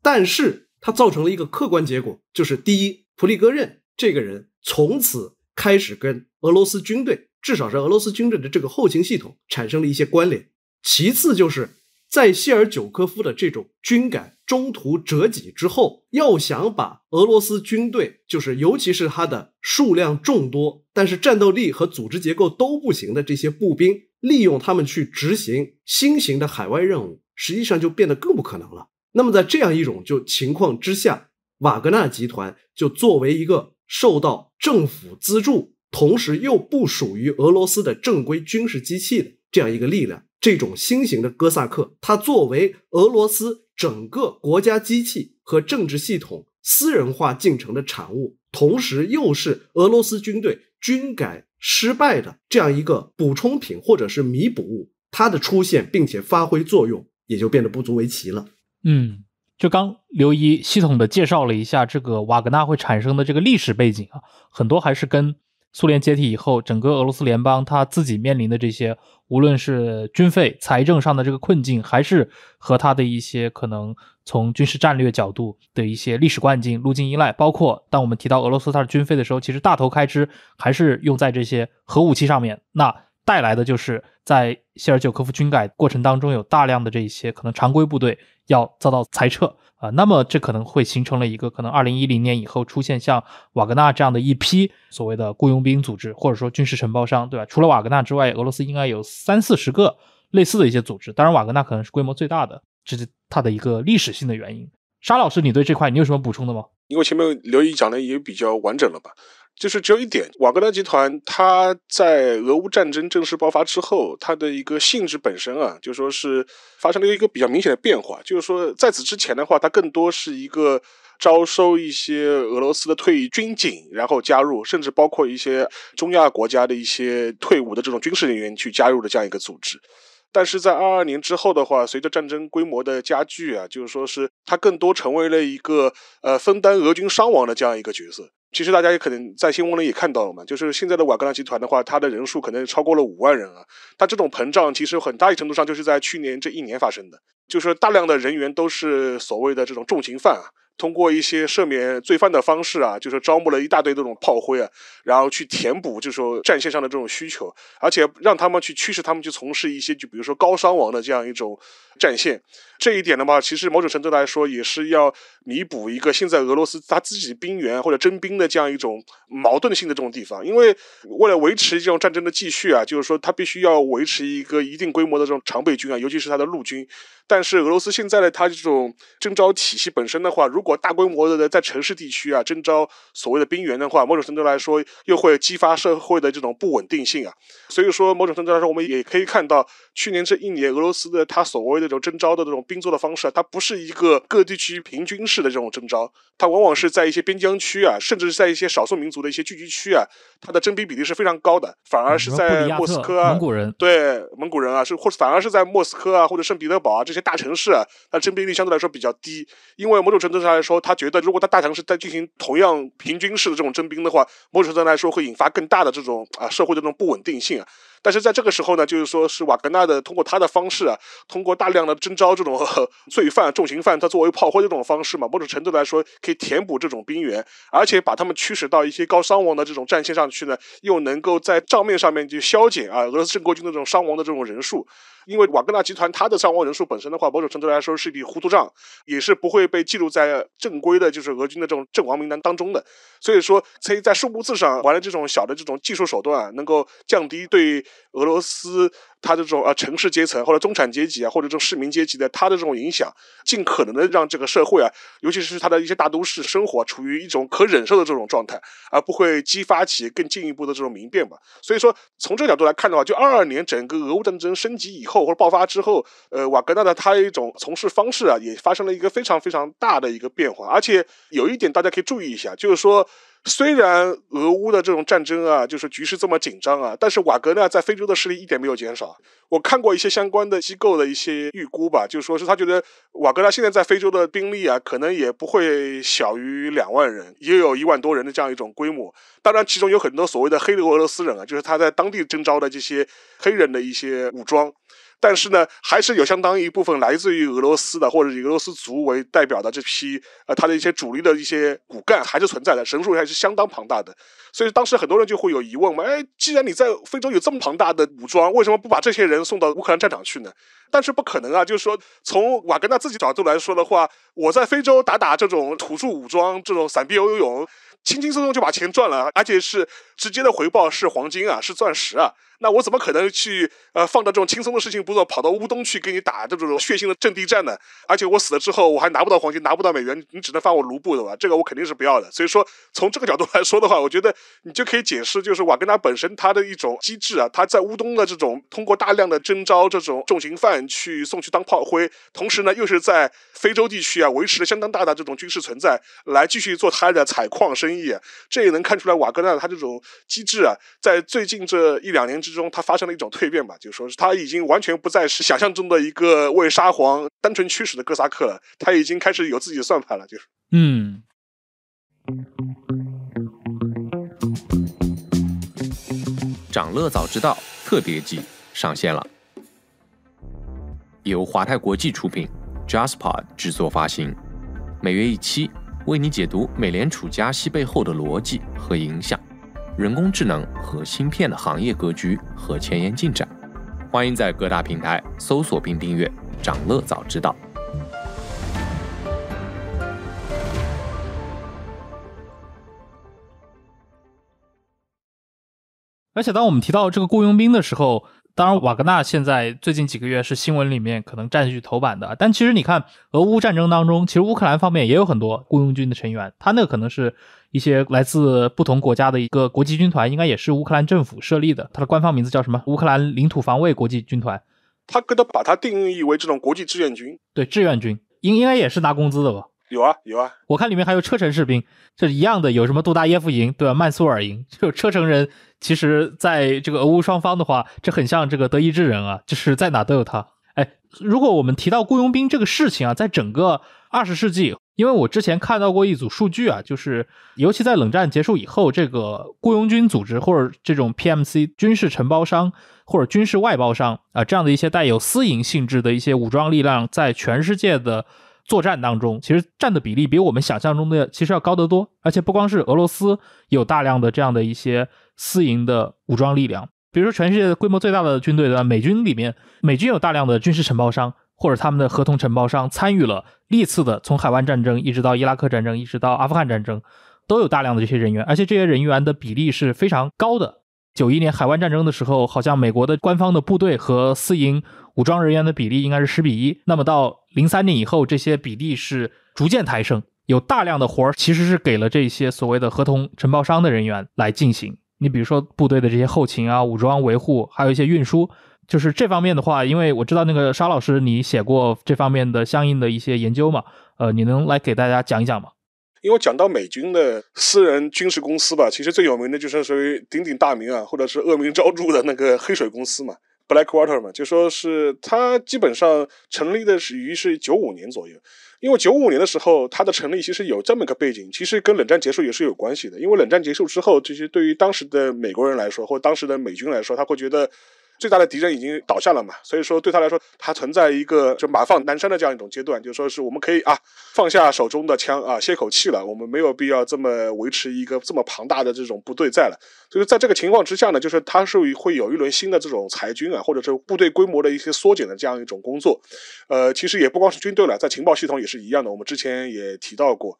但是它造成了一个客观结果，就是第一，普里戈任这个人从此开始跟俄罗斯军队。至少是俄罗斯军队的这个后勤系统产生了一些关联。其次，就是在谢尔久科夫的这种军改中途折戟之后，要想把俄罗斯军队，就是尤其是它的数量众多，但是战斗力和组织结构都不行的这些步兵，利用他们去执行新型的海外任务，实际上就变得更不可能了。那么，在这样一种就情况之下，瓦格纳集团就作为一个受到政府资助。同时又不属于俄罗斯的正规军事机器的这样一个力量，这种新型的哥萨克，它作为俄罗斯整个国家机器和政治系统私人化进程的产物，同时又是俄罗斯军队军改失败的这样一个补充品或者是弥补物，它的出现并且发挥作用，也就变得不足为奇了。嗯，就刚刘一系统的介绍了一下这个瓦格纳会产生的这个历史背景啊，很多还是跟。苏联解体以后，整个俄罗斯联邦它自己面临的这些，无论是军费、财政上的这个困境，还是和它的一些可能从军事战略角度的一些历史惯性、路径依赖，包括当我们提到俄罗斯它的军费的时候，其实大头开支还是用在这些核武器上面。那带来的就是，在谢尔久科夫军改过程当中，有大量的这些可能常规部队要遭到裁撤。啊，那么这可能会形成了一个可能，二零一零年以后出现像瓦格纳这样的一批所谓的雇佣兵组织，或者说军事承包商，对吧？除了瓦格纳之外，俄罗斯应该有三四十个类似的一些组织。当然，瓦格纳可能是规模最大的，这是它的一个历史性的原因。沙老师，你对这块你有什么补充的吗？因为前面刘毅讲的也比较完整了吧？就是只有一点，瓦格纳集团它在俄乌战争正式爆发之后，它的一个性质本身啊，就说是发生了一个比较明显的变化。就是说，在此之前的话，它更多是一个招收一些俄罗斯的退役军警，然后加入，甚至包括一些中亚国家的一些退伍的这种军事人员去加入的这样一个组织。但是在二二年之后的话，随着战争规模的加剧啊，就是说是它更多成为了一个呃分担俄军伤亡的这样一个角色。其实大家也可能在新闻里也看到了嘛，就是现在的瓦格纳集团的话，它的人数可能超过了五万人啊。它这种膨胀，其实很大一程度上就是在去年这一年发生的，就是大量的人员都是所谓的这种重刑犯啊，通过一些赦免罪犯的方式啊，就是招募了一大堆这种炮灰啊，然后去填补就说战线上的这种需求，而且让他们去驱使他们去从事一些就比如说高伤亡的这样一种。战线这一点的话，其实某种程度来说也是要弥补一个现在俄罗斯他自己兵员或者征兵的这样一种矛盾性的这种地方。因为为了维持这种战争的继续啊，就是说他必须要维持一个一定规模的这种常备军啊，尤其是他的陆军。但是俄罗斯现在的他这种征招体系本身的话，如果大规模的在城市地区啊征招所谓的兵员的话，某种程度来说又会激发社会的这种不稳定性啊。所以说，某种程度来说，我们也可以看到去年这一年俄罗斯的他所谓的。有征招的这种兵卒的方式，它不是一个各地区平均式的这种征招，它往往是在一些边疆区啊，甚至是在一些少数民族的一些聚集区啊，它的征兵比例是非常高的。反而是在莫斯科、蒙古人对蒙古人啊，是或反而是在莫斯科啊或者圣彼得堡啊这些大城市，啊，它征兵率相对来说比较低，因为某种程度上来说，他觉得如果他大城市在进行同样平均式的这种征兵的话，某种程度来说会引发更大的这种啊社会的这种不稳定性啊。但是在这个时候呢，就是说是瓦格纳的通过他的方式啊，通过大量的征召这种 罪犯、重刑犯，他作为炮灰这种方式嘛，某种程度来说可以填补这种兵源，而且把他们驱使到一些高伤亡的这种战线上去呢，又能够在账面上面就消减啊俄罗斯正规军那种伤亡的这种人数。因为瓦格纳集团它的伤亡人数本身的话，某种程度来说是一笔糊涂账，也是不会被记录在正规的，就是俄军的这种阵亡名单当中的。所以说，可以在数目字上玩了这种小的这种技术手段，能够降低对俄罗斯。他的这种啊城市阶层或者中产阶级啊或者这种市民阶级的他的这种影响，尽可能的让这个社会啊，尤其是他的一些大都市生活处于一种可忍受的这种状态，而不会激发起更进一步的这种民变吧。所以说从这个角度来看的话，就二二年整个俄乌战争升级以后或者爆发之后，呃瓦格纳的他一种从事方式啊也发生了一个非常非常大的一个变化，而且有一点大家可以注意一下，就是说。虽然俄乌的这种战争啊，就是局势这么紧张啊，但是瓦格纳在非洲的势力一点没有减少。我看过一些相关的机构的一些预估吧，就说是他觉得瓦格纳现在在非洲的兵力啊，可能也不会小于两万人，也有一万多人的这样一种规模。当然，其中有很多所谓的黑俄罗斯人啊，就是他在当地征召的这些黑人的一些武装。但是呢，还是有相当一部分来自于俄罗斯的，或者以俄罗斯族为代表的这批，呃，他的一些主力的一些骨干还是存在的，人数还是相当庞大的。所以当时很多人就会有疑问嘛，哎，既然你在非洲有这么庞大的武装，为什么不把这些人送到乌克兰战场去呢？但是不可能啊，就是说从瓦格纳自己角度来说的话，我在非洲打打这种土著武装，这种散兵游勇，轻轻松松就把钱赚了，而且是直接的回报是黄金啊，是钻石啊。那我怎么可能去呃，放着这种轻松的事情不做，跑到乌东去跟你打这种血腥的阵地战呢？而且我死了之后，我还拿不到黄金，拿不到美元，你只能发我卢布，对吧？这个我肯定是不要的。所以说，从这个角度来说的话，我觉得你就可以解释，就是瓦格纳本身他的一种机制啊，他在乌东的这种通过大量的征召这种重刑犯去送去当炮灰，同时呢，又是在非洲地区啊维持了相当大的这种军事存在，来继续做他的采矿生意。这也能看出来瓦格纳他这种机制啊，在最近这一两年之。中他发生了一种蜕变吧，就说是他已经完全不再是想象中的一个为沙皇单纯驱使的哥萨克了，他已经开始有自己的算盘了，就是。嗯。长乐早知道特别季上线了，由华泰国际出品，JasPod 制作发行，每月一期，为你解读美联储加息背后的逻辑和影响。人工智能和芯片的行业格局和前沿进展，欢迎在各大平台搜索并订阅《长乐早知道》。而且，当我们提到这个雇佣兵的时候，当然，瓦格纳现在最近几个月是新闻里面可能占据头版的。但其实你看，俄乌战争当中，其实乌克兰方面也有很多雇佣军的成员。他那可能是一些来自不同国家的一个国际军团，应该也是乌克兰政府设立的。它的官方名字叫什么？乌克兰领土防卫国际军团。他给他把它定义为这种国际志愿军。对，志愿军应应该也是拿工资的吧？有啊有啊，我看里面还有车臣士兵，是一样的，有什么杜达耶夫营，对吧？曼苏尔营，就车臣人，其实在这个俄乌双方的话，这很像这个德意志人啊，就是在哪都有他。哎，如果我们提到雇佣兵这个事情啊，在整个二十世纪，因为我之前看到过一组数据啊，就是尤其在冷战结束以后，这个雇佣军组织或者这种 PMC 军事承包商或者军事外包商啊，这样的一些带有私营性质的一些武装力量，在全世界的。作战当中，其实占的比例比我们想象中的其实要高得多。而且不光是俄罗斯有大量的这样的一些私营的武装力量，比如说全世界规模最大的军队的美军里面，美军有大量的军事承包商或者他们的合同承包商参与了历次的从海湾战争一直到伊拉克战争一直到阿富汗战争，都有大量的这些人员，而且这些人员的比例是非常高的。九一年海湾战争的时候，好像美国的官方的部队和私营武装人员的比例应该是十比一。那么到零三年以后，这些比例是逐渐抬升，有大量的活儿其实是给了这些所谓的合同承包商的人员来进行。你比如说部队的这些后勤啊、武装维护，还有一些运输，就是这方面的话，因为我知道那个沙老师你写过这方面的相应的一些研究嘛，呃，你能来给大家讲一讲吗？因为讲到美军的私人军事公司吧，其实最有名的就是属于鼎鼎大名啊，或者是恶名昭著的那个黑水公司嘛，Blackwater 嘛，就说是它基本上成立的始于是九五年左右。因为九五年的时候它的成立其实有这么一个背景，其实跟冷战结束也是有关系的。因为冷战结束之后，这些对于当时的美国人来说，或当时的美军来说，他会觉得。最大的敌人已经倒下了嘛，所以说对他来说，他存在一个就马放南山的这样一种阶段，就是说是我们可以啊放下手中的枪啊歇口气了，我们没有必要这么维持一个这么庞大的这种部队在了。所以在这个情况之下呢，就是他是会有一轮新的这种裁军啊，或者是部队规模的一些缩减的这样一种工作。呃，其实也不光是军队了，在情报系统也是一样的。我们之前也提到过。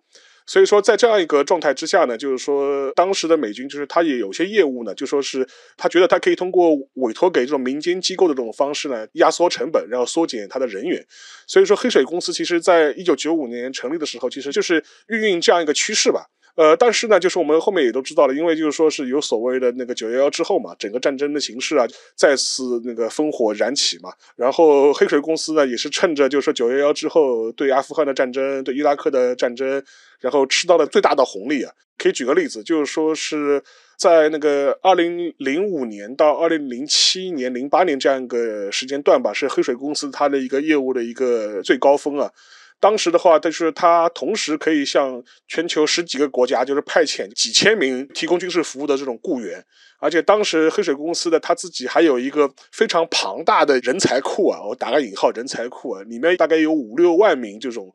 所以说，在这样一个状态之下呢，就是说，当时的美军就是他也有些业务呢，就说是他觉得他可以通过委托给这种民间机构的这种方式呢，压缩成本，然后缩减他的人员。所以说，黑水公司其实在一九九五年成立的时候，其实就是运营这样一个趋势吧。呃，但是呢，就是我们后面也都知道了，因为就是说是有所谓的那个九幺幺之后嘛，整个战争的形式啊，再次那个烽火燃起嘛。然后黑水公司呢，也是趁着就是说九幺幺之后对阿富汗的战争、对伊拉克的战争，然后吃到了最大的红利啊。可以举个例子，就是说是在那个二零零五年到二零零七年、零八年这样一个时间段吧，是黑水公司它的一个业务的一个最高峰啊。当时的话，但是他同时可以向全球十几个国家，就是派遣几千名提供军事服务的这种雇员，而且当时黑水公司的他自己还有一个非常庞大的人才库啊，我打个引号，人才库啊，里面大概有五六万名这种，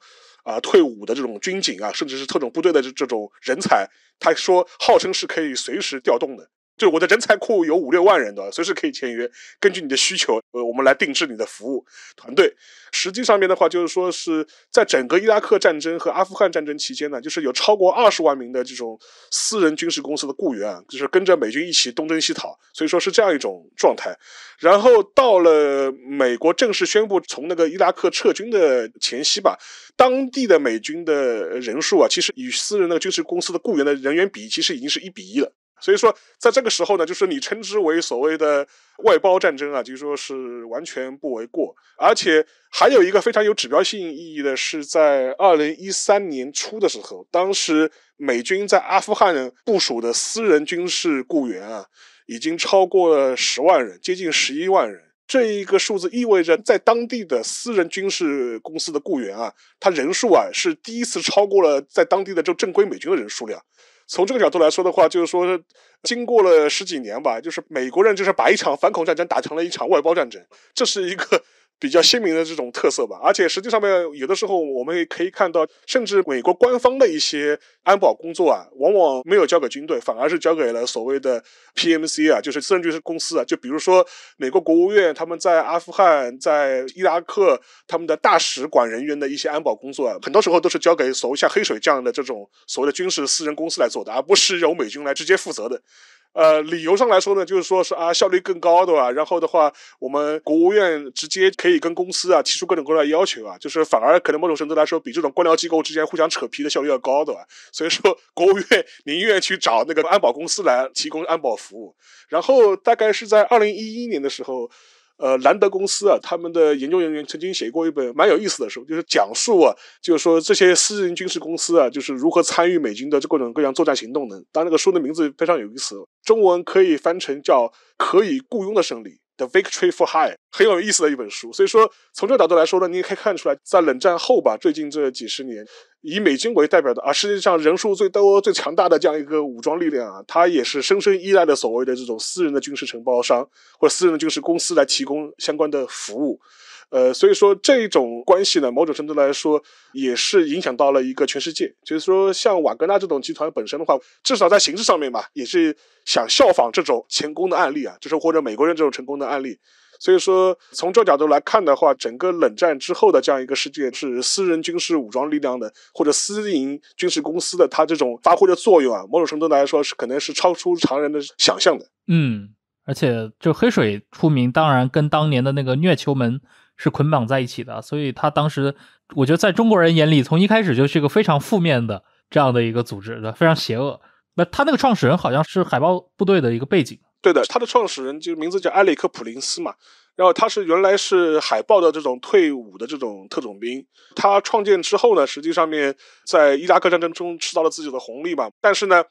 啊，退伍的这种军警啊，甚至是特种部队的这种人才，他说号称是可以随时调动的。就我的人才库有五六万人，的，随时可以签约，根据你的需求，呃，我们来定制你的服务团队。实际上面的话，就是说是在整个伊拉克战争和阿富汗战争期间呢，就是有超过二十万名的这种私人军事公司的雇员，就是跟着美军一起东征西讨，所以说是这样一种状态。然后到了美国正式宣布从那个伊拉克撤军的前夕吧，当地的美军的人数啊，其实与私人那个军事公司的雇员的人员比，其实已经是一比一了。所以说，在这个时候呢，就是你称之为所谓的外包战争啊，就说是完全不为过。而且还有一个非常有指标性意义的是，在二零一三年初的时候，当时美军在阿富汗部署的私人军事雇员啊，已经超过了十万人，接近十一万人。这一个数字意味着，在当地的私人军事公司的雇员啊，他人数啊，是第一次超过了在当地的这正规美军的人数量。从这个角度来说的话，就是说，经过了十几年吧，就是美国人就是把一场反恐战争打成了一场外包战争，这是一个。比较鲜明的这种特色吧，而且实际上面有的时候我们也可以看到，甚至美国官方的一些安保工作啊，往往没有交给军队，反而是交给了所谓的 PMC 啊，就是私人军事公司啊。就比如说美国国务院他们在阿富汗、在伊拉克他们的大使馆人员的一些安保工作，啊，很多时候都是交给所谓像黑水这样的这种所谓的军事私人公司来做的，而不是由美军来直接负责的。呃，理由上来说呢，就是说是啊，效率更高，对吧？然后的话，我们国务院直接可以跟公司啊提出各种各样的要求啊，就是反而可能某种程度来说，比这种官僚机构之间互相扯皮的效率要高，对吧？所以说，国务院宁愿去找那个安保公司来提供安保服务。然后大概是在二零一一年的时候。呃，兰德公司啊，他们的研究人员曾经写过一本蛮有意思的书，就是讲述啊，就是说这些私人军事公司啊，就是如何参与美军的这各种各样作战行动的。然，那个书的名字非常有意思，中文可以翻成叫《可以雇佣的胜利》（The Victory for Hire），很有意思的一本书。所以说，从这个角度来说呢，你也可以看出来，在冷战后吧，最近这几十年。以美军为代表的啊，世界上人数最多、最强大的这样一个武装力量啊，它也是深深依赖的所谓的这种私人的军事承包商或者私人的军事公司来提供相关的服务。呃，所以说这种关系呢，某种程度来说也是影响到了一个全世界。就是说，像瓦格纳这种集团本身的话，至少在形式上面吧，也是想效仿这种成功的案例啊，就是或者美国人这种成功的案例。所以说，从这角度来看的话，整个冷战之后的这样一个世界，是私人军事武装力量的或者私营军事公司的它这种发挥的作用啊，某种程度来说是可能是超出常人的想象的。嗯，而且就黑水出名，当然跟当年的那个虐囚门。是捆绑在一起的，所以他当时，我觉得在中国人眼里，从一开始就是一个非常负面的这样的一个组织，的，非常邪恶。那他那个创始人好像是海豹部队的一个背景，对的，他的创始人就名字叫埃里克普林斯嘛，然后他是原来是海豹的这种退伍的这种特种兵，他创建之后呢，实际上面在伊拉克战争中吃到了自己的红利嘛，但是呢。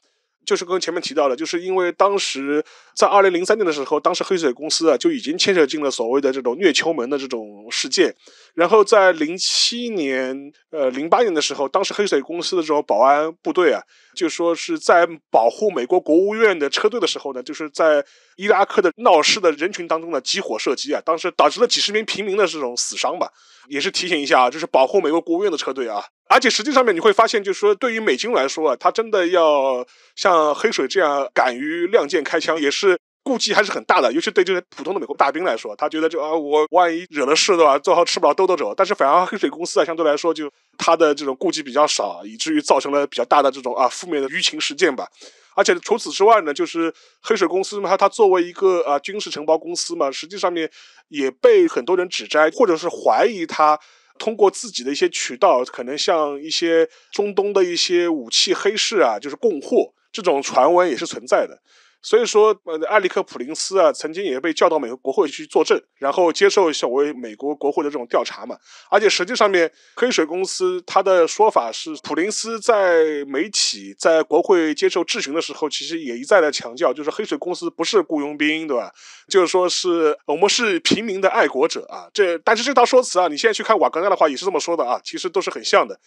就是跟前面提到的，就是因为当时在二零零三年的时候，当时黑水公司啊就已经牵涉进了所谓的这种虐囚门的这种事件。然后在零七年、呃零八年的时候，当时黑水公司的这种保安部队啊，就说是在保护美国国务院的车队的时候呢，就是在伊拉克的闹事的人群当中呢，集火射击啊，当时导致了几十名平民的这种死伤吧。也是提醒一下啊，这是保护美国国务院的车队啊。而且实际上面你会发现，就是说，对于美军来说啊，他真的要像黑水这样敢于亮剑开枪，也是顾忌还是很大的。尤其对这些普通的美国大兵来说，他觉得就啊，我万一惹了事的话，最好吃不了兜着走。但是，反而黑水公司啊，相对来说就他的这种顾忌比较少，以至于造成了比较大的这种啊负面的舆情事件吧。而且除此之外呢，就是黑水公司嘛，它作为一个啊军事承包公司嘛，实际上面也被很多人指摘，或者是怀疑他。通过自己的一些渠道，可能像一些中东的一些武器黑市啊，就是供货这种传闻也是存在的。所以说，呃，埃里克普林斯啊，曾经也被叫到美国国会去作证，然后接受小下为美国国会的这种调查嘛。而且实际上面，黑水公司他的说法是，普林斯在媒体在国会接受质询的时候，其实也一再的强调，就是黑水公司不是雇佣兵，对吧？就是说是我们是平民的爱国者啊。这但是这套说辞啊，你现在去看瓦格纳的话也是这么说的啊，其实都是很像的。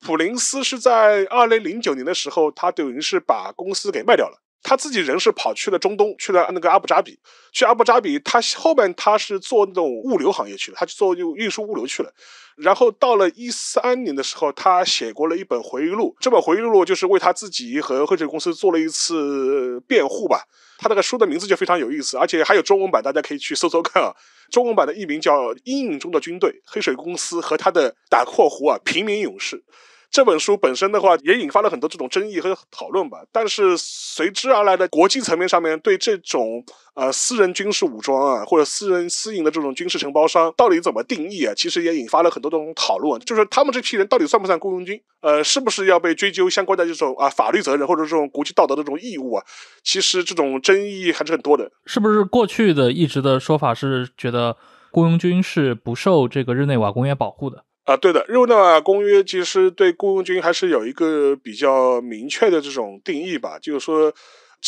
普林斯是在二零零九年的时候，他等于是把公司给卖掉了。他自己人是跑去了中东，去了那个阿布扎比，去阿布扎比，他后面他是做那种物流行业去了，他去做运运输物流去了。然后到了一三年的时候，他写过了一本回忆录，这本回忆录就是为他自己和黑水公司做了一次辩护吧。他那个书的名字就非常有意思，而且还有中文版，大家可以去搜搜看啊。中文版的译名叫《阴影中的军队：黑水公司和他的（打括弧）啊平民勇士》。这本书本身的话，也引发了很多这种争议和讨论吧。但是随之而来的国际层面上面对这种呃私人军事武装啊，或者私人私营的这种军事承包商，到底怎么定义啊？其实也引发了很多这种讨论，就是他们这批人到底算不算雇佣军？呃，是不是要被追究相关的这种啊法律责任或者这种国际道德的这种义务啊？其实这种争议还是很多的。是不是过去的一直的说法是觉得雇佣军是不受这个日内瓦公约保护的？啊，对的，日内瓦公约其实对雇佣军还是有一个比较明确的这种定义吧，就是说，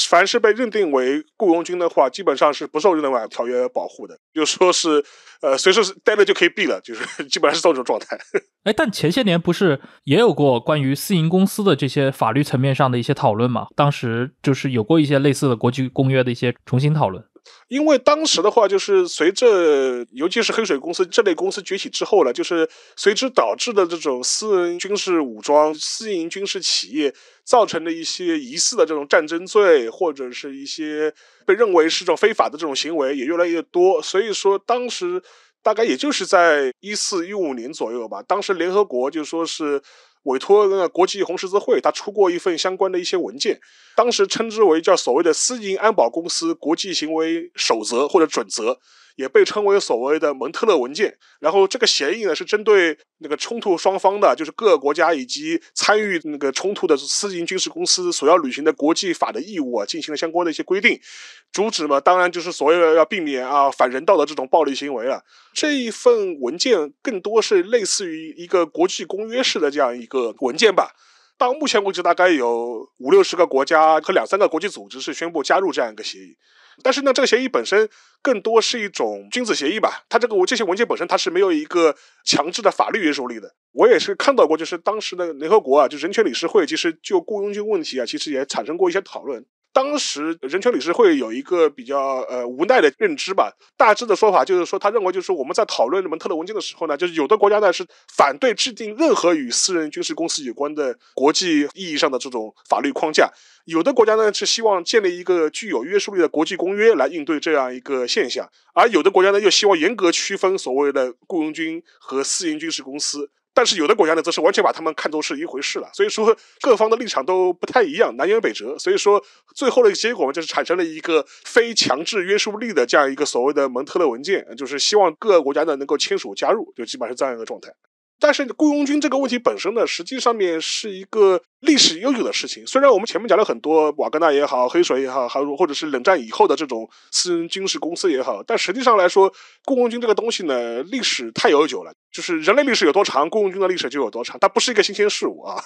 凡是被认定为雇佣军的话，基本上是不受日内瓦条约保护的，就说是，呃，随时待着就可以毙了，就是基本上是这种状态。哎，但前些年不是也有过关于私营公司的这些法律层面上的一些讨论吗？当时就是有过一些类似的国际公约的一些重新讨论。因为当时的话，就是随着尤其是黑水公司这类公司崛起之后呢，就是随之导致的这种私人军事武装、私营军事企业造成的一些疑似的这种战争罪，或者是一些被认为是这种非法的这种行为也越来越多。所以说，当时大概也就是在一四一五年左右吧，当时联合国就说是。委托国际红十字会，他出过一份相关的一些文件，当时称之为叫所谓的私营安保公司国际行为守则或者准则。也被称为所谓的蒙特勒文件。然后这个协议呢，是针对那个冲突双方的，就是各个国家以及参与那个冲突的私营军事公司所要履行的国际法的义务啊，进行了相关的一些规定。主旨嘛，当然就是所谓要避免啊反人道的这种暴力行为了。这一份文件更多是类似于一个国际公约式的这样一个文件吧。到目前为止，大概有五六十个国家和两三个国际组织是宣布加入这样一个协议。但是呢，这个协议本身更多是一种君子协议吧。它这个这些文件本身，它是没有一个强制的法律约束力的。我也是看到过，就是当时的联合国啊，就人权理事会，其实就雇佣军问题啊，其实也产生过一些讨论。当时人权理事会有一个比较呃无奈的认知吧，大致的说法就是说，他认为就是我们在讨论这门特勒文件的时候呢，就是有的国家呢是反对制定任何与私人军事公司有关的国际意义上的这种法律框架，有的国家呢是希望建立一个具有约束力的国际公约来应对这样一个现象，而有的国家呢又希望严格区分所谓的雇佣军和私营军事公司。但是有的国家呢，则是完全把他们看作是一回事了，所以说各方的立场都不太一样，南辕北辙。所以说最后的一个结果就是产生了一个非强制约束力的这样一个所谓的《蒙特勒文件》，就是希望各个国家呢能够签署加入，就基本上是这样一个状态。但是雇佣军这个问题本身呢，实际上面是一个历史悠久的事情。虽然我们前面讲了很多瓦格纳也好，黑水也好，还有或者是冷战以后的这种私人军事公司也好，但实际上来说，雇佣军这个东西呢，历史太悠久了。就是人类历史有多长，雇佣军的历史就有多长。它不是一个新鲜事物啊。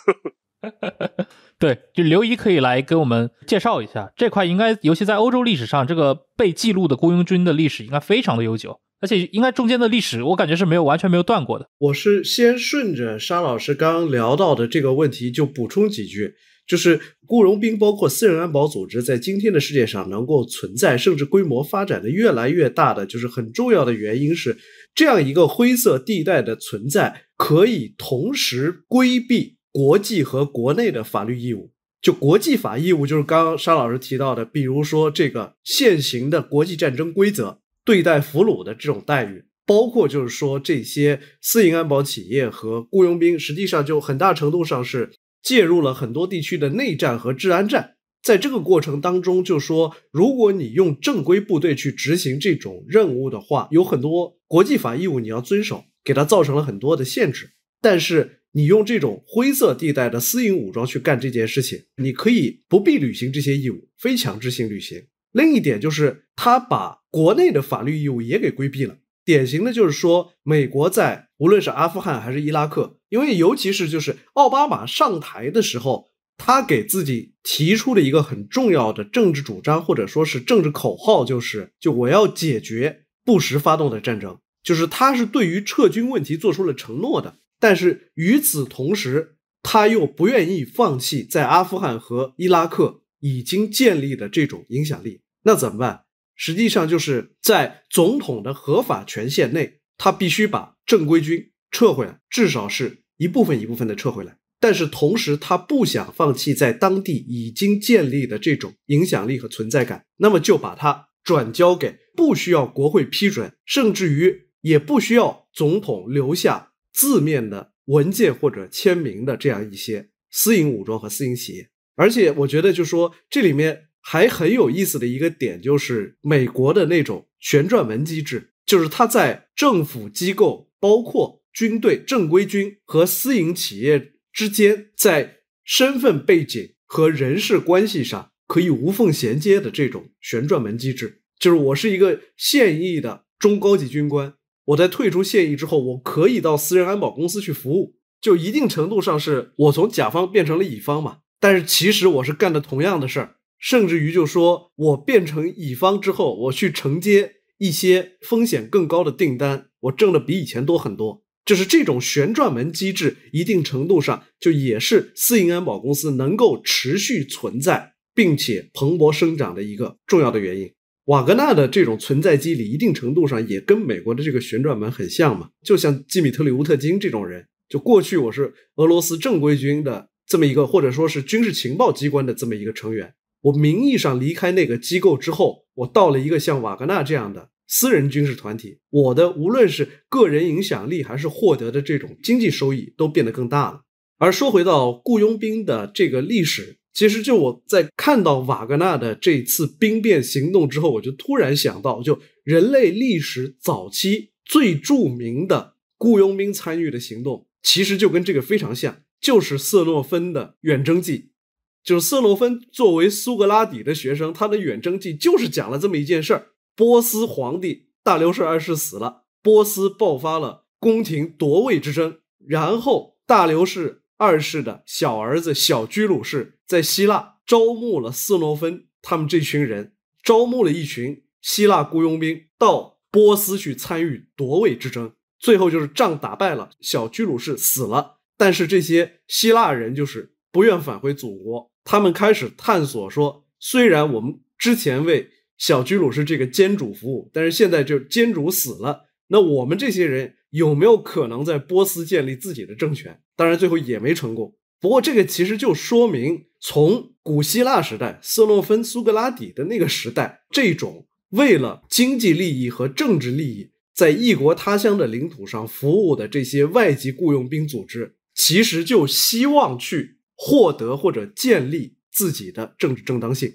对，就刘姨可以来给我们介绍一下这块，应该尤其在欧洲历史上，这个被记录的雇佣军的历史应该非常的悠久。而且应该中间的历史，我感觉是没有完全没有断过的。我是先顺着沙老师刚刚聊到的这个问题，就补充几句，就是雇佣兵包括私人安保组织在今天的世界上能够存在，甚至规模发展的越来越大的，就是很重要的原因是这样一个灰色地带的存在，可以同时规避国际和国内的法律义务。就国际法义务，就是刚刚沙老师提到的，比如说这个现行的国际战争规则。对待俘虏的这种待遇，包括就是说这些私营安保企业和雇佣兵，实际上就很大程度上是介入了很多地区的内战和治安战。在这个过程当中，就说如果你用正规部队去执行这种任务的话，有很多国际法义务你要遵守，给它造成了很多的限制。但是你用这种灰色地带的私营武装去干这件事情，你可以不必履行这些义务，非强制性履行。另一点就是，他把国内的法律义务也给规避了。典型的就是说，美国在无论是阿富汗还是伊拉克，因为尤其是就是奥巴马上台的时候，他给自己提出了一个很重要的政治主张，或者说是政治口号，就是就我要解决布什发动的战争，就是他是对于撤军问题做出了承诺的。但是与此同时，他又不愿意放弃在阿富汗和伊拉克已经建立的这种影响力。那怎么办？实际上就是在总统的合法权限内，他必须把正规军撤回来，至少是一部分一部分的撤回来。但是同时，他不想放弃在当地已经建立的这种影响力和存在感，那么就把它转交给不需要国会批准，甚至于也不需要总统留下字面的文件或者签名的这样一些私营武装和私营企业。而且，我觉得就说这里面。还很有意思的一个点就是美国的那种旋转门机制，就是它在政府机构，包括军队正规军和私营企业之间，在身份背景和人事关系上可以无缝衔接的这种旋转门机制。就是我是一个现役的中高级军官，我在退出现役之后，我可以到私人安保公司去服务，就一定程度上是我从甲方变成了乙方嘛。但是其实我是干的同样的事儿。甚至于就说，我变成乙方之后，我去承接一些风险更高的订单，我挣的比以前多很多。就是这种旋转门机制，一定程度上就也是私营安保公司能够持续存在并且蓬勃生长的一个重要的原因。瓦格纳的这种存在机理，一定程度上也跟美国的这个旋转门很像嘛。就像基米特里乌特金这种人，就过去我是俄罗斯正规军的这么一个，或者说是军事情报机关的这么一个成员。我名义上离开那个机构之后，我到了一个像瓦格纳这样的私人军事团体，我的无论是个人影响力还是获得的这种经济收益都变得更大了。而说回到雇佣兵的这个历史，其实就我在看到瓦格纳的这次兵变行动之后，我就突然想到，就人类历史早期最著名的雇佣兵参与的行动，其实就跟这个非常像，就是色诺芬的远征记。就是色诺芬作为苏格拉底的学生，他的远征记就是讲了这么一件事儿：波斯皇帝大流士二世死了，波斯爆发了宫廷夺位之争，然后大流士二世的小儿子小居鲁士在希腊招募了色诺芬他们这群人，招募了一群希腊雇佣兵到波斯去参与夺位之争，最后就是仗打败了，小居鲁士死了，但是这些希腊人就是。不愿返回祖国，他们开始探索说：虽然我们之前为小居鲁士这个监主服务，但是现在就监主死了，那我们这些人有没有可能在波斯建立自己的政权？当然，最后也没成功。不过，这个其实就说明，从古希腊时代，色诺芬、苏格拉底的那个时代，这种为了经济利益和政治利益，在异国他乡的领土上服务的这些外籍雇佣兵组织，其实就希望去。获得或者建立自己的政治正当性，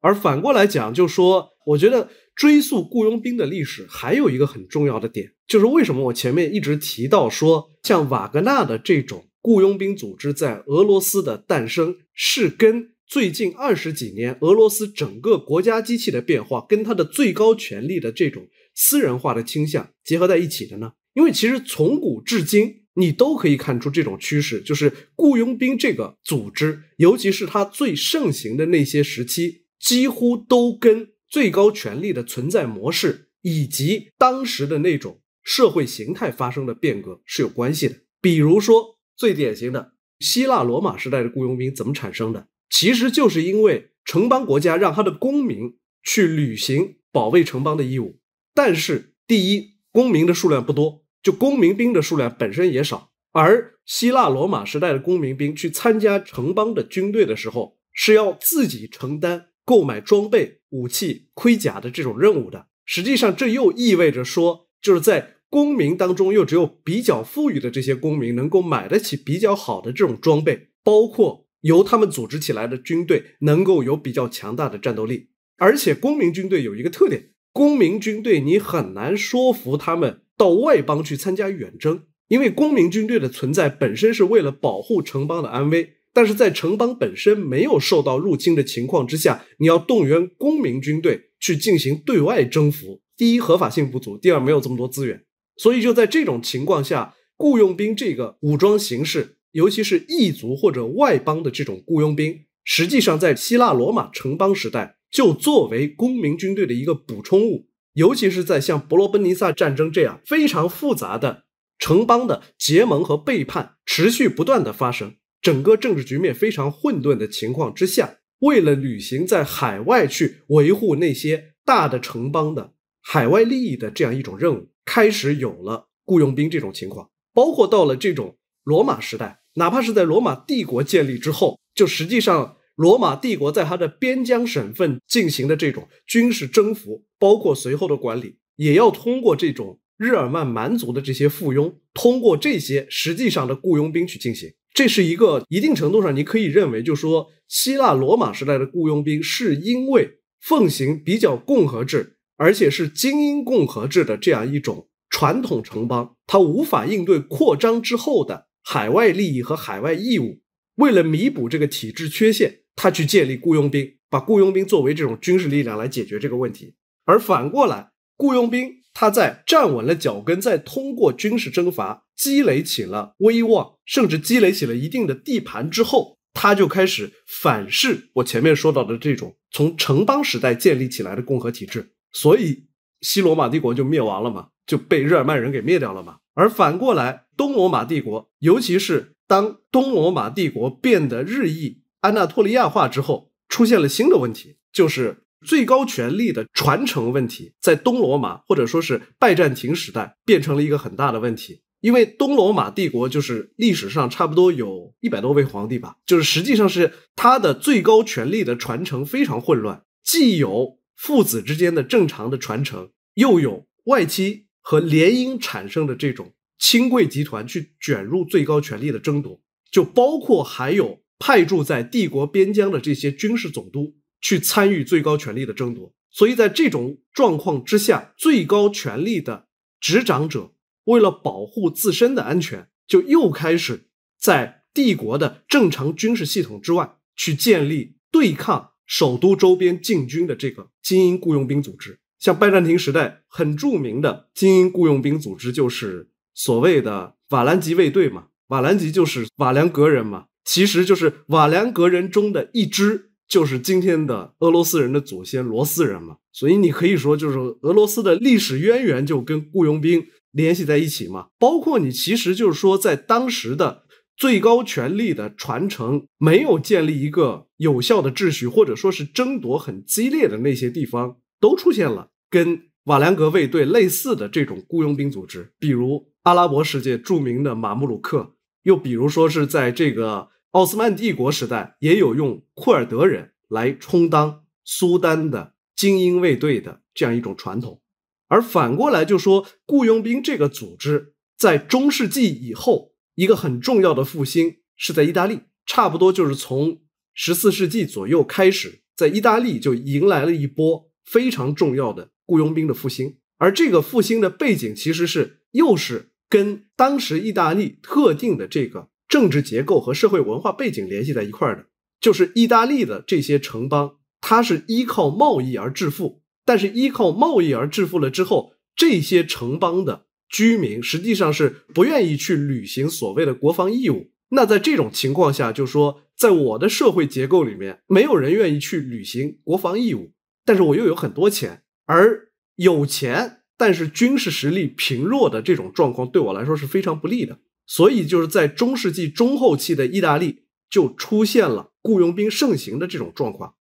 而反过来讲，就说我觉得追溯雇佣兵的历史，还有一个很重要的点，就是为什么我前面一直提到说，像瓦格纳的这种雇佣兵组织在俄罗斯的诞生，是跟最近二十几年俄罗斯整个国家机器的变化，跟它的最高权力的这种私人化的倾向结合在一起的呢？因为其实从古至今。你都可以看出这种趋势，就是雇佣兵这个组织，尤其是它最盛行的那些时期，几乎都跟最高权力的存在模式以及当时的那种社会形态发生的变革是有关系的。比如说，最典型的希腊罗马时代的雇佣兵怎么产生的，其实就是因为城邦国家让他的公民去履行保卫城邦的义务，但是第一，公民的数量不多。就公民兵的数量本身也少，而希腊罗马时代的公民兵去参加城邦的军队的时候，是要自己承担购买装备、武器、盔甲的这种任务的。实际上，这又意味着说，就是在公民当中，又只有比较富裕的这些公民能够买得起比较好的这种装备，包括由他们组织起来的军队能够有比较强大的战斗力。而且，公民军队有一个特点：公民军队你很难说服他们。到外邦去参加远征，因为公民军队的存在本身是为了保护城邦的安危，但是在城邦本身没有受到入侵的情况之下，你要动员公民军队去进行对外征服，第一合法性不足，第二没有这么多资源，所以就在这种情况下，雇佣兵这个武装形式，尤其是异族或者外邦的这种雇佣兵，实际上在希腊罗马城邦时代就作为公民军队的一个补充物。尤其是在像伯罗奔尼撒战争这样非常复杂的城邦的结盟和背叛持续不断的发生，整个政治局面非常混沌的情况之下，为了履行在海外去维护那些大的城邦的海外利益的这样一种任务，开始有了雇佣兵这种情况。包括到了这种罗马时代，哪怕是在罗马帝国建立之后，就实际上。罗马帝国在它的边疆省份进行的这种军事征服，包括随后的管理，也要通过这种日耳曼蛮族的这些附庸，通过这些实际上的雇佣兵去进行。这是一个一定程度上，你可以认为，就说希腊罗马时代的雇佣兵，是因为奉行比较共和制，而且是精英共和制的这样一种传统城邦，它无法应对扩张之后的海外利益和海外义务，为了弥补这个体制缺陷。他去建立雇佣兵，把雇佣兵作为这种军事力量来解决这个问题。而反过来，雇佣兵他在站稳了脚跟，在通过军事征伐积累起了威望，甚至积累起了一定的地盘之后，他就开始反噬我前面说到的这种从城邦时代建立起来的共和体制。所以，西罗马帝国就灭亡了嘛，就被日耳曼人给灭掉了嘛。而反过来，东罗马帝国，尤其是当东罗马帝国变得日益，安纳托利亚化之后，出现了新的问题，就是最高权力的传承问题，在东罗马或者说是拜占庭时代变成了一个很大的问题。因为东罗马帝国就是历史上差不多有一百多位皇帝吧，就是实际上是他的最高权力的传承非常混乱，既有父子之间的正常的传承，又有外戚和联姻产生的这种亲贵集团去卷入最高权力的争夺，就包括还有。派驻在帝国边疆的这些军事总督去参与最高权力的争夺，所以在这种状况之下，最高权力的执掌者为了保护自身的安全，就又开始在帝国的正常军事系统之外去建立对抗首都周边禁军的这个精英雇佣兵组织。像拜占庭时代很著名的精英雇佣兵组织，就是所谓的瓦兰吉卫队嘛，瓦兰吉就是瓦良格人嘛。其实就是瓦良格人中的一支，就是今天的俄罗斯人的祖先罗斯人嘛。所以你可以说，就是俄罗斯的历史渊源就跟雇佣兵联系在一起嘛。包括你其实就是说，在当时的最高权力的传承没有建立一个有效的秩序，或者说是争夺很激烈的那些地方，都出现了跟瓦良格卫队类似的这种雇佣兵组织，比如阿拉伯世界著名的马穆鲁克，又比如说是在这个。奥斯曼帝国时代也有用库尔德人来充当苏丹的精英卫队的这样一种传统，而反过来就说雇佣兵这个组织在中世纪以后一个很重要的复兴是在意大利，差不多就是从十四世纪左右开始，在意大利就迎来了一波非常重要的雇佣兵的复兴，而这个复兴的背景其实是又是跟当时意大利特定的这个。政治结构和社会文化背景联系在一块儿的，就是意大利的这些城邦，它是依靠贸易而致富，但是依靠贸易而致富了之后，这些城邦的居民实际上是不愿意去履行所谓的国防义务。那在这种情况下，就说在我的社会结构里面，没有人愿意去履行国防义务，但是我又有很多钱，而有钱但是军事实力贫弱的这种状况，对我来说是非常不利的。所以就是在中世纪中后期的意大利就出现了雇佣兵盛行的这种状况，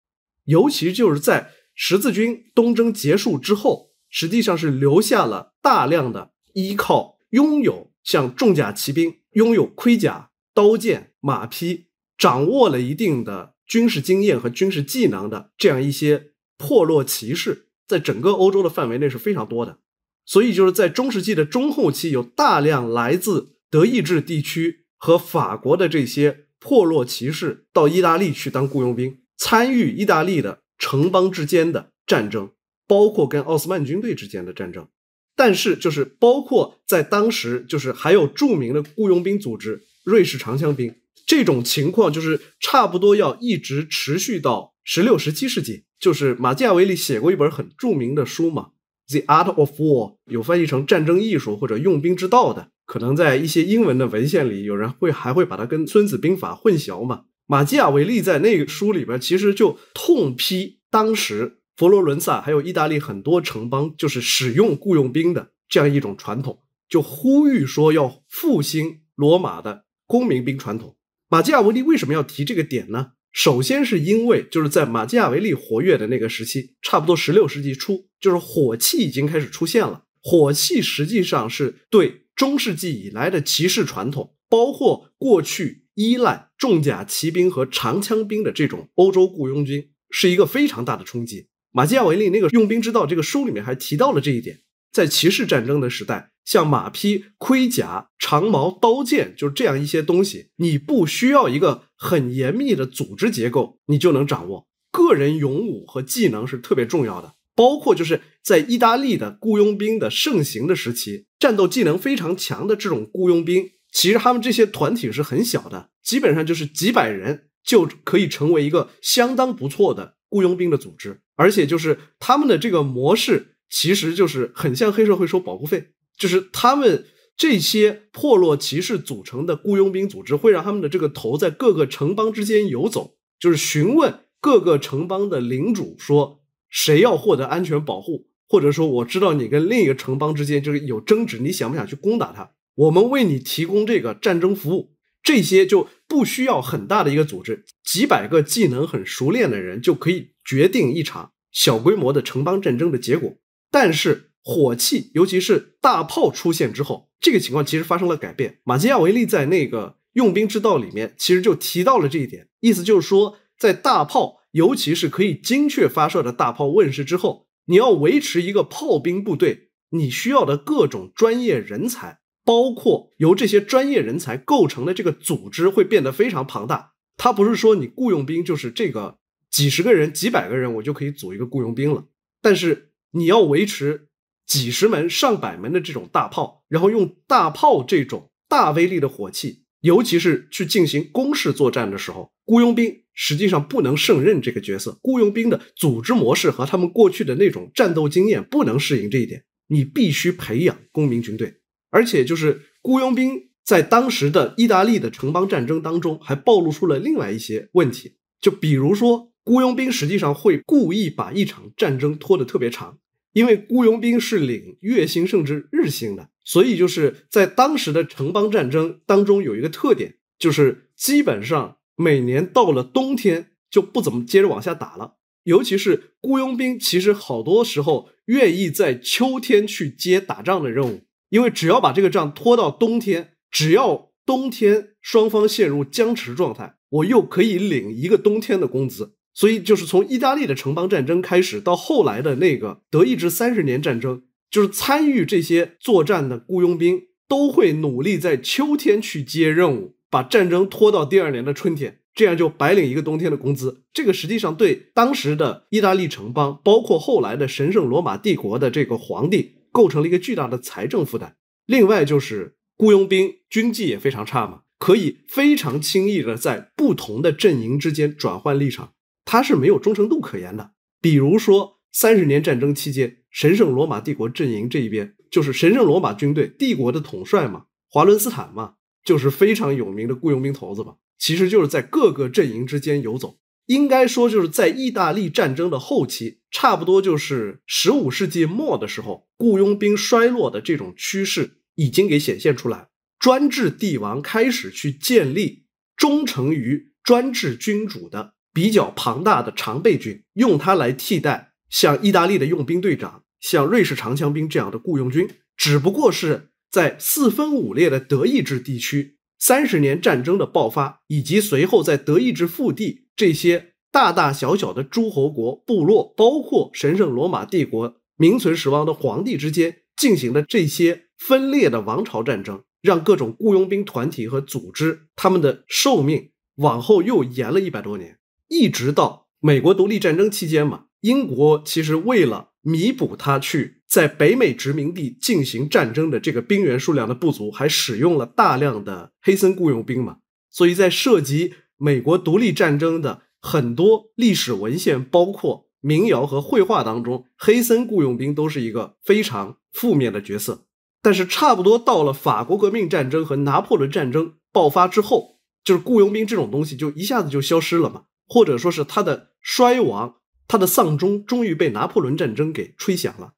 尤其就是在十字军东征结束之后，实际上是留下了大量的依靠拥有像重甲骑兵、拥有盔甲、刀剑、马匹，掌握了一定的军事经验和军事技能的这样一些破落骑士，在整个欧洲的范围内是非常多的。所以就是在中世纪的中后期，有大量来自德意志地区和法国的这些破落骑士到意大利去当雇佣兵，参与意大利的城邦之间的战争，包括跟奥斯曼军队之间的战争。但是，就是包括在当时，就是还有著名的雇佣兵组织瑞士长枪兵。这种情况就是差不多要一直持续到十六、十七世纪。就是马基雅维利写过一本很著名的书嘛，《The Art of War》，有翻译成《战争艺术》或者《用兵之道》的。可能在一些英文的文献里，有人会还会把它跟《孙子兵法》混淆嘛？马基雅维利在那个书里边其实就痛批当时佛罗伦萨还有意大利很多城邦就是使用雇佣兵的这样一种传统，就呼吁说要复兴罗马的公民兵传统。马基亚维利为什么要提这个点呢？首先是因为就是在马基亚维利活跃的那个时期，差不多十六世纪初，就是火器已经开始出现了。火器实际上是对。中世纪以来的骑士传统，包括过去依赖重甲骑兵和长枪兵的这种欧洲雇佣军，是一个非常大的冲击。马基亚维利那个《用兵之道》这个书里面还提到了这一点。在骑士战争的时代，像马匹、盔甲、长矛、刀剑，就是这样一些东西，你不需要一个很严密的组织结构，你就能掌握个人勇武和技能是特别重要的。包括就是在意大利的雇佣兵的盛行的时期，战斗技能非常强的这种雇佣兵，其实他们这些团体是很小的，基本上就是几百人就可以成为一个相当不错的雇佣兵的组织。而且就是他们的这个模式，其实就是很像黑社会收保护费，就是他们这些破落骑士组成的雇佣兵组织，会让他们的这个头在各个城邦之间游走，就是询问各个城邦的领主说。谁要获得安全保护，或者说我知道你跟另一个城邦之间就是有争执，你想不想去攻打他？我们为你提供这个战争服务，这些就不需要很大的一个组织，几百个技能很熟练的人就可以决定一场小规模的城邦战争的结果。但是火器，尤其是大炮出现之后，这个情况其实发生了改变。马基亚维利在那个《用兵之道》里面其实就提到了这一点，意思就是说，在大炮。尤其是可以精确发射的大炮问世之后，你要维持一个炮兵部队，你需要的各种专业人才，包括由这些专业人才构成的这个组织，会变得非常庞大。它不是说你雇佣兵就是这个几十个人、几百个人，我就可以组一个雇佣兵了。但是你要维持几十门、上百门的这种大炮，然后用大炮这种大威力的火器，尤其是去进行攻势作战的时候，雇佣兵。实际上不能胜任这个角色，雇佣兵的组织模式和他们过去的那种战斗经验不能适应这一点。你必须培养公民军队，而且就是雇佣兵在当时的意大利的城邦战争当中还暴露出了另外一些问题，就比如说雇佣兵实际上会故意把一场战争拖得特别长，因为雇佣兵是领月薪甚至日薪的，所以就是在当时的城邦战争当中有一个特点，就是基本上。每年到了冬天就不怎么接着往下打了，尤其是雇佣兵，其实好多时候愿意在秋天去接打仗的任务，因为只要把这个仗拖到冬天，只要冬天双方陷入僵持状态，我又可以领一个冬天的工资，所以就是从意大利的城邦战争开始到后来的那个德意志三十年战争，就是参与这些作战的雇佣兵都会努力在秋天去接任务。把战争拖到第二年的春天，这样就白领一个冬天的工资。这个实际上对当时的意大利城邦，包括后来的神圣罗马帝国的这个皇帝，构成了一个巨大的财政负担。另外就是雇佣兵军纪也非常差嘛，可以非常轻易的在不同的阵营之间转换立场，他是没有忠诚度可言的。比如说三十年战争期间，神圣罗马帝国阵营这一边就是神圣罗马军队，帝国的统帅嘛，华伦斯坦嘛。就是非常有名的雇佣兵头子吧，其实就是在各个阵营之间游走。应该说，就是在意大利战争的后期，差不多就是十五世纪末的时候，雇佣兵衰落的这种趋势已经给显现出来。专制帝王开始去建立忠诚于专制君主的比较庞大的常备军，用它来替代像意大利的佣兵队长、像瑞士长枪兵这样的雇佣军，只不过是。在四分五裂的德意志地区，三十年战争的爆发，以及随后在德意志腹地这些大大小小的诸侯国、部落，包括神圣罗马帝国名存实亡的皇帝之间进行的这些分裂的王朝战争，让各种雇佣兵团体和组织他们的寿命往后又延了一百多年，一直到美国独立战争期间嘛，英国其实为了。弥补他去在北美殖民地进行战争的这个兵员数量的不足，还使用了大量的黑森雇佣兵嘛？所以在涉及美国独立战争的很多历史文献，包括民谣和绘画当中，黑森雇佣兵都是一个非常负面的角色。但是差不多到了法国革命战争和拿破仑战争爆发之后，就是雇佣兵这种东西就一下子就消失了嘛，或者说是它的衰亡。他的丧钟终于被拿破仑战争给吹响了，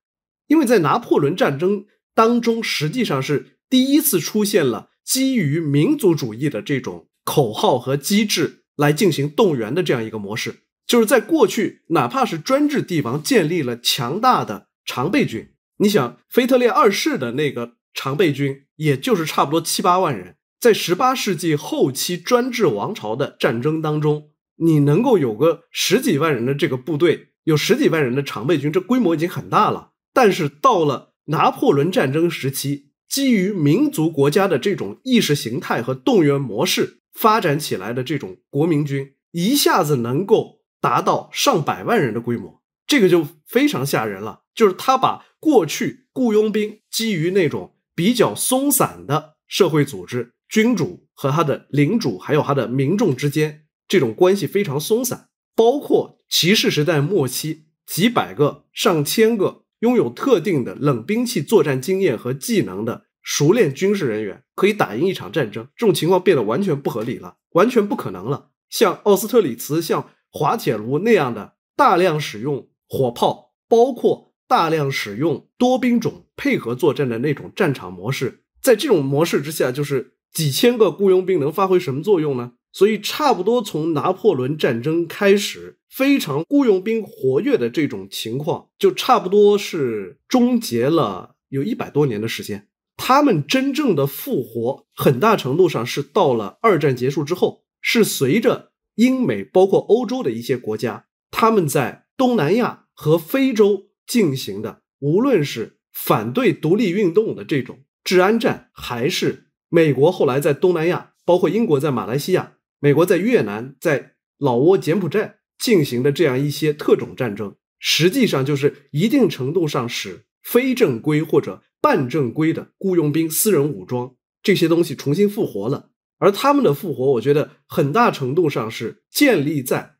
因为在拿破仑战争当中，实际上是第一次出现了基于民族主义的这种口号和机制来进行动员的这样一个模式，就是在过去哪怕是专制帝王建立了强大的常备军，你想，腓特烈二世的那个常备军，也就是差不多七八万人，在十八世纪后期专制王朝的战争当中。你能够有个十几万人的这个部队，有十几万人的常备军，这规模已经很大了。但是到了拿破仑战争时期，基于民族国家的这种意识形态和动员模式发展起来的这种国民军，一下子能够达到上百万人的规模，这个就非常吓人了。就是他把过去雇佣兵基于那种比较松散的社会组织，君主和他的领主，还有他的民众之间。这种关系非常松散，包括骑士时代末期几百个、上千个拥有特定的冷兵器作战经验和技能的熟练军事人员，可以打赢一场战争。这种情况变得完全不合理了，完全不可能了。像奥斯特里茨、像滑铁卢那样的大量使用火炮，包括大量使用多兵种配合作战的那种战场模式，在这种模式之下，就是几千个雇佣兵能发挥什么作用呢？所以，差不多从拿破仑战争开始，非常雇佣兵活跃的这种情况，就差不多是终结了。有一百多年的时间，他们真正的复活，很大程度上是到了二战结束之后，是随着英美包括欧洲的一些国家，他们在东南亚和非洲进行的，无论是反对独立运动的这种治安战，还是美国后来在东南亚，包括英国在马来西亚。美国在越南、在老挝、柬埔寨进行的这样一些特种战争，实际上就是一定程度上使非正规或者半正规的雇佣兵、私人武装这些东西重新复活了。而他们的复活，我觉得很大程度上是建立在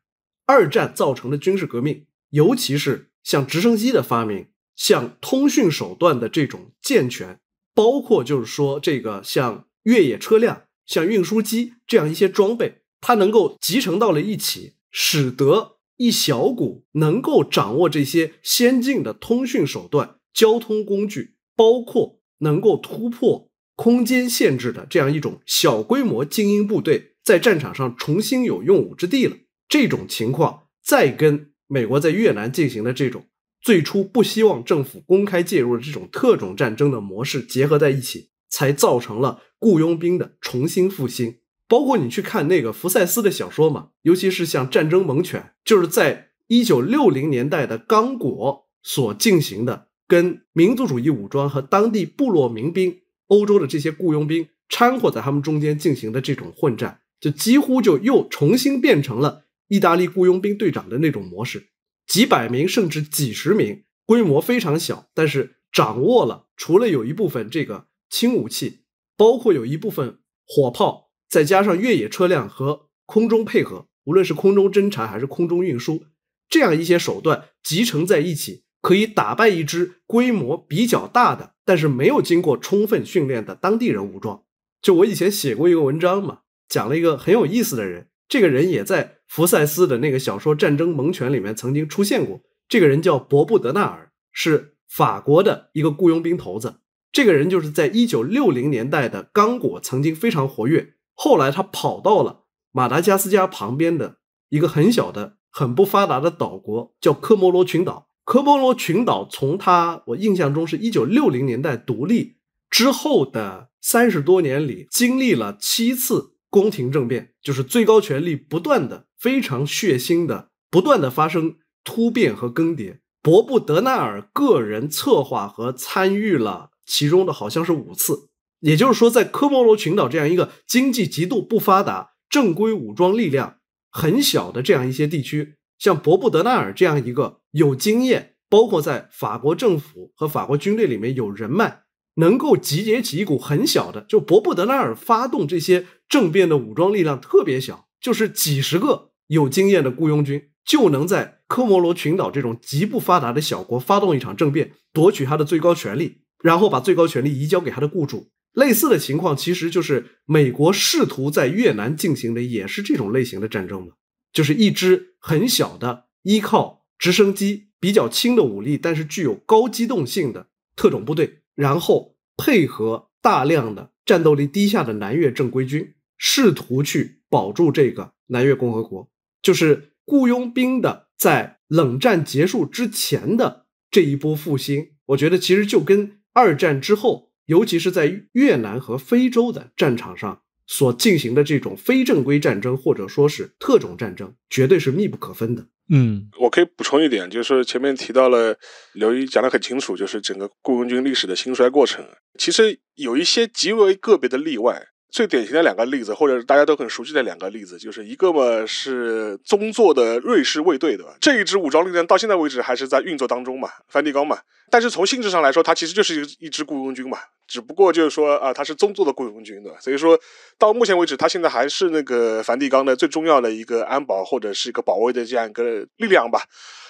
二战造成的军事革命，尤其是像直升机的发明、像通讯手段的这种健全，包括就是说这个像越野车辆。像运输机这样一些装备，它能够集成到了一起，使得一小股能够掌握这些先进的通讯手段、交通工具，包括能够突破空间限制的这样一种小规模精英部队，在战场上重新有用武之地了。这种情况再跟美国在越南进行的这种最初不希望政府公开介入的这种特种战争的模式结合在一起。才造成了雇佣兵的重新复兴，包括你去看那个福赛斯的小说嘛，尤其是像《战争猛犬》，就是在一九六零年代的刚果所进行的，跟民族主义武装和当地部落民兵、欧洲的这些雇佣兵掺和在他们中间进行的这种混战，就几乎就又重新变成了意大利雇佣兵队长的那种模式，几百名甚至几十名，规模非常小，但是掌握了除了有一部分这个。轻武器包括有一部分火炮，再加上越野车辆和空中配合，无论是空中侦察还是空中运输，这样一些手段集成在一起，可以打败一支规模比较大的，但是没有经过充分训练的当地人武装。就我以前写过一个文章嘛，讲了一个很有意思的人，这个人也在福赛斯的那个小说《战争蒙犬》里面曾经出现过。这个人叫伯布德纳尔，是法国的一个雇佣兵头子。这个人就是在一九六零年代的刚果曾经非常活跃，后来他跑到了马达加斯加旁边的一个很小的、很不发达的岛国，叫科摩罗群岛。科摩罗群岛从他我印象中是一九六零年代独立之后的三十多年里，经历了七次宫廷政变，就是最高权力不断的、非常血腥的、不断的发生突变和更迭。博布德纳尔个人策划和参与了。其中的好像是五次，也就是说，在科摩罗群岛这样一个经济极度不发达、正规武装力量很小的这样一些地区，像博布德纳尔这样一个有经验，包括在法国政府和法国军队里面有人脉，能够集结起一股很小的，就博布德纳尔发动这些政变的武装力量特别小，就是几十个有经验的雇佣军就能在科摩罗群岛这种极不发达的小国发动一场政变，夺取他的最高权力。然后把最高权力移交给他的雇主。类似的情况，其实就是美国试图在越南进行的，也是这种类型的战争嘛，就是一支很小的、依靠直升机、比较轻的武力，但是具有高机动性的特种部队，然后配合大量的战斗力低下的南越正规军，试图去保住这个南越共和国。就是雇佣兵的在冷战结束之前的这一波复兴，我觉得其实就跟。二战之后，尤其是在越南和非洲的战场上所进行的这种非正规战争，或者说是特种战争，绝对是密不可分的。嗯，我可以补充一点，就是前面提到了刘一讲得很清楚，就是整个雇佣军历史的兴衰过程。其实有一些极为个别的例外，最典型的两个例子，或者大家都很熟悉的两个例子，就是一个嘛是宗座的瑞士卫队，对吧？这一支武装力量到现在为止还是在运作当中嘛，梵蒂冈嘛。但是从性质上来说，它其实就是一一支雇佣军嘛，只不过就是说啊，它是宗座的雇佣军，的，所以说到目前为止，它现在还是那个梵蒂冈的最重要的一个安保或者是一个保卫的这样一个力量吧。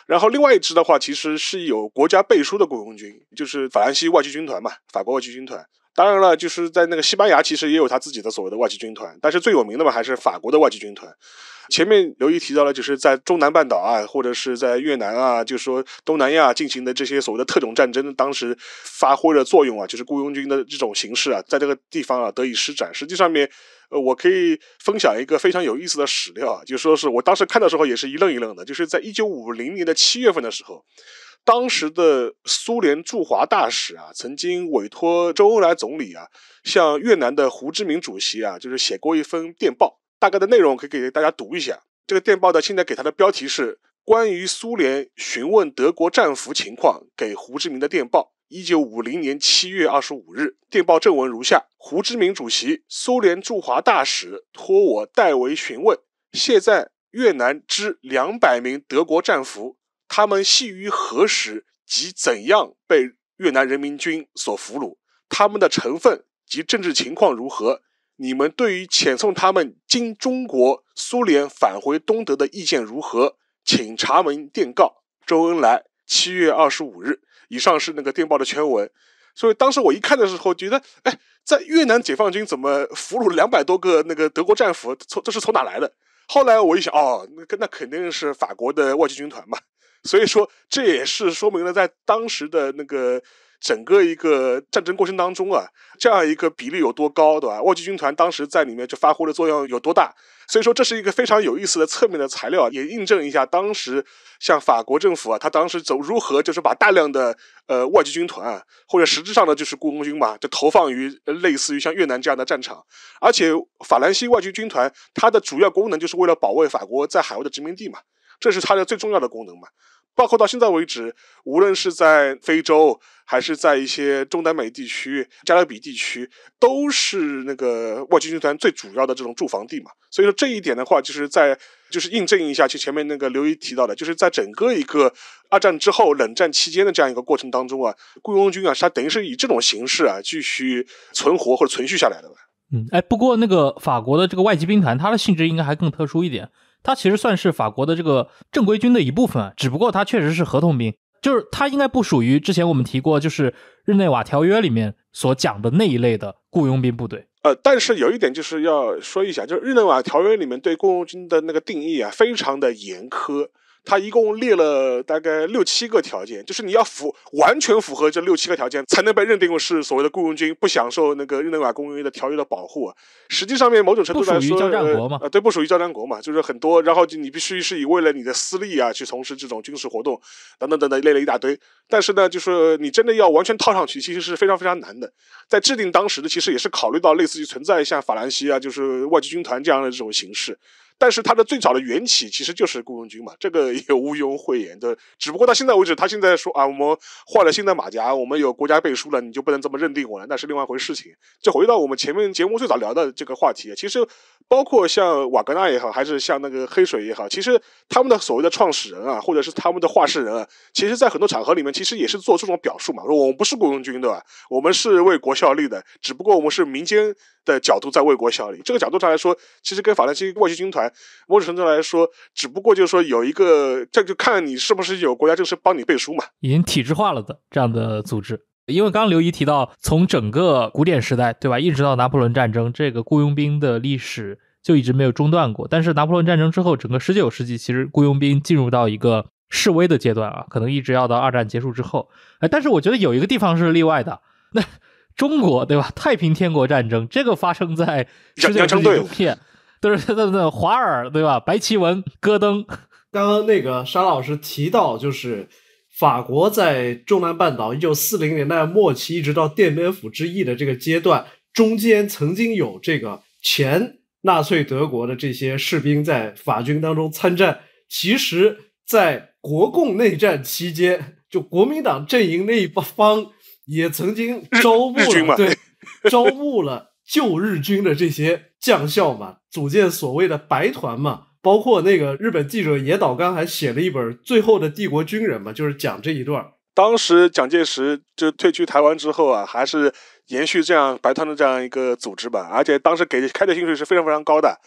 然后另外一支的话，其实是有国家背书的雇佣军，就是法兰西外籍军团嘛，法国外籍军团。当然了，就是在那个西班牙，其实也有他自己的所谓的外籍军团，但是最有名的嘛，还是法国的外籍军团。前面刘毅提到了，就是在中南半岛啊，或者是在越南啊，就是说东南亚进行的这些所谓的特种战争，当时发挥了作用啊，就是雇佣军的这种形式啊，在这个地方啊得以施展。实际上面，呃，我可以分享一个非常有意思的史料啊，就说是我当时看的时候也是一愣一愣的，就是在一九五零年的七月份的时候，当时的苏联驻华大使啊，曾经委托周恩来总理啊，向越南的胡志明主席啊，就是写过一封电报。大概的内容可以给大家读一下。这个电报的现在给它的标题是“关于苏联询问德国战俘情况给胡志明的电报”。一九五零年七月二十五日，电报正文如下：胡志明主席，苏联驻华大使托我代为询问，现在越南之两百名德国战俘，他们系于何时及怎样被越南人民军所俘虏？他们的成分及政治情况如何？你们对于遣送他们经中国苏联返回东德的意见如何？请查明电告周恩来。七月二十五日。以上是那个电报的全文。所以当时我一看的时候，觉得，哎，在越南解放军怎么俘虏两百多个那个德国战俘？从这是从哪来的？后来我一想，哦，那那肯定是法国的外籍军团嘛。所以说，这也是说明了在当时的那个。整个一个战争过程当中啊，这样一个比例有多高，对吧？外籍军团当时在里面就发挥的作用有多大，所以说这是一个非常有意思的侧面的材料，也印证一下当时像法国政府啊，他当时走如何就是把大量的呃外籍军团或者实质上的就是雇佣军嘛，就投放于类似于像越南这样的战场，而且法兰西外籍军团它的主要功能就是为了保卫法国在海外的殖民地嘛，这是它的最重要的功能嘛。包括到现在为止，无论是在非洲，还是在一些中南美地区、加勒比地区，都是那个外籍军团最主要的这种驻防地嘛。所以说这一点的话，就是在就是印证一下，就前面那个刘一提到的，就是在整个一个二战之后、冷战期间的这样一个过程当中啊，雇佣军啊，它等于是以这种形式啊继续存活或者存续下来的。嗯，哎，不过那个法国的这个外籍兵团，它的性质应该还更特殊一点。他其实算是法国的这个正规军的一部分，只不过他确实是合同兵，就是他应该不属于之前我们提过，就是日内瓦条约里面所讲的那一类的雇佣兵部队。呃，但是有一点就是要说一下，就是日内瓦条约里面对雇佣军的那个定义啊，非常的严苛。他一共列了大概六七个条件，就是你要符完全符合这六七个条件，才能被认定为是所谓的雇佣军，不享受那个日内瓦公约的条约的保护。实际上面某种程度来说，不属于交战国嘛？对，不属于交战国嘛，就是很多，然后你必须是以为了你的私利啊，去从事这种军事活动，等等等等，列了一大堆。但是呢，就是你真的要完全套上去，其实是非常非常难的。在制定当时的，其实也是考虑到类似于存在像法兰西啊，就是外籍军团这样的这种形式。但是它的最早的缘起其实就是雇佣军嘛，这个 也毋庸讳言的。只不过到现在为止，他现在说啊，我们换了新的马甲，我们有国家背书了，你就不能这么认定我了，那是另外一回事。情就回到我们前面节目最早聊的这个话题，其实包括像瓦格纳也好，还是像那个黑水也好，其实他们的所谓的创始人啊，或者是他们的画事人，啊，其实在很多场合里面，其实也是做这种表述嘛，说我们不是雇佣军，对吧？我们是为国效力的，只不过我们是民间的角度在为国效力。这个角度上来说，其实跟法兰西外籍军团。某种程度来说，只不过就是说有一个，这就看你是不是有国家正式帮你背书嘛，已经体制化了的这样的组织。因为刚刚刘姨提到，从整个古典时代，对吧，一直到拿破仑战争，这个雇佣兵的历史就一直没有中断过。但是拿破仑战争之后，整个十九世纪，其实雇佣兵进入到一个示威的阶段啊，可能一直要到二战结束之后。哎，但是我觉得有一个地方是例外的，那中国对吧？太平天国战争这个发生在世界中片，都是那那华尔对吧？白奇文、戈登。刚刚那个沙老师提到，就是法国在中南半岛，一九四零年代末期一直到奠边府之役的这个阶段，中间曾经有这个前纳粹德国的这些士兵在法军当中参战。其实，在国共内战期间，就国民党阵营那一方也曾经招募了对 招募了旧日军的这些。将校嘛，组建所谓的白团嘛，包括那个日本记者野岛刚还写了一本《最后的帝国军人》嘛，就是讲这一段。当时蒋介石就退居台湾之后啊，还是延续这样白团的这样一个组织吧，而且当时给开的薪水是非常非常高的。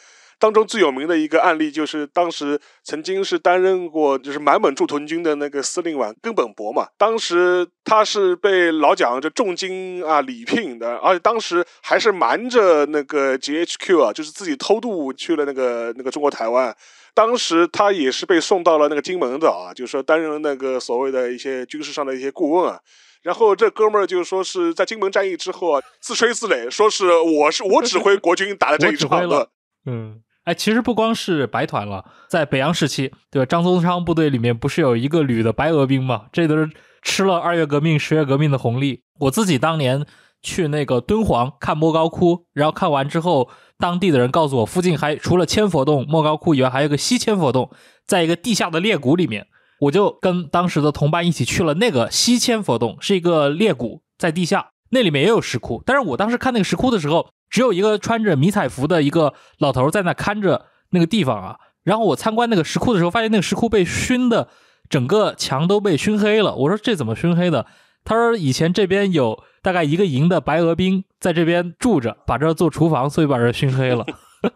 当中最有名的一个案例就是当时曾经是担任过就是满蒙驻屯军的那个司令官根本博嘛，当时他是被老蒋这重金啊礼聘的，而且当时还是瞒着那个 GHQ 啊，就是自己偷渡去了那个那个中国台湾，当时他也是被送到了那个金门的啊，就是说担任那个所谓的一些军事上的一些顾问啊，然后这哥们儿就说是在金门战役之后啊，自吹自擂说是我是我指挥国军打的这一场的，嗯。哎，其实不光是白团了，在北洋时期，对吧？张宗昌部队里面不是有一个旅的白俄兵吗？这都是吃了二月革命、十月革命的红利。我自己当年去那个敦煌看莫高窟，然后看完之后，当地的人告诉我，附近还除了千佛洞、莫高窟以外，还有个西千佛洞，在一个地下的裂谷里面。我就跟当时的同伴一起去了那个西千佛洞，是一个裂谷，在地下。那里面也有石窟，但是我当时看那个石窟的时候，只有一个穿着迷彩服的一个老头在那看着那个地方啊。然后我参观那个石窟的时候，发现那个石窟被熏的，整个墙都被熏黑了。我说这怎么熏黑的？他说以前这边有大概一个营的白俄兵在这边住着，把这儿做厨房，所以把这熏黑了。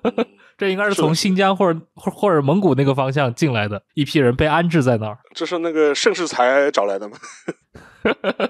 这应该是从新疆或者或者蒙古那个方向进来的一批人被安置在那儿。这是那个盛世才找来的吗？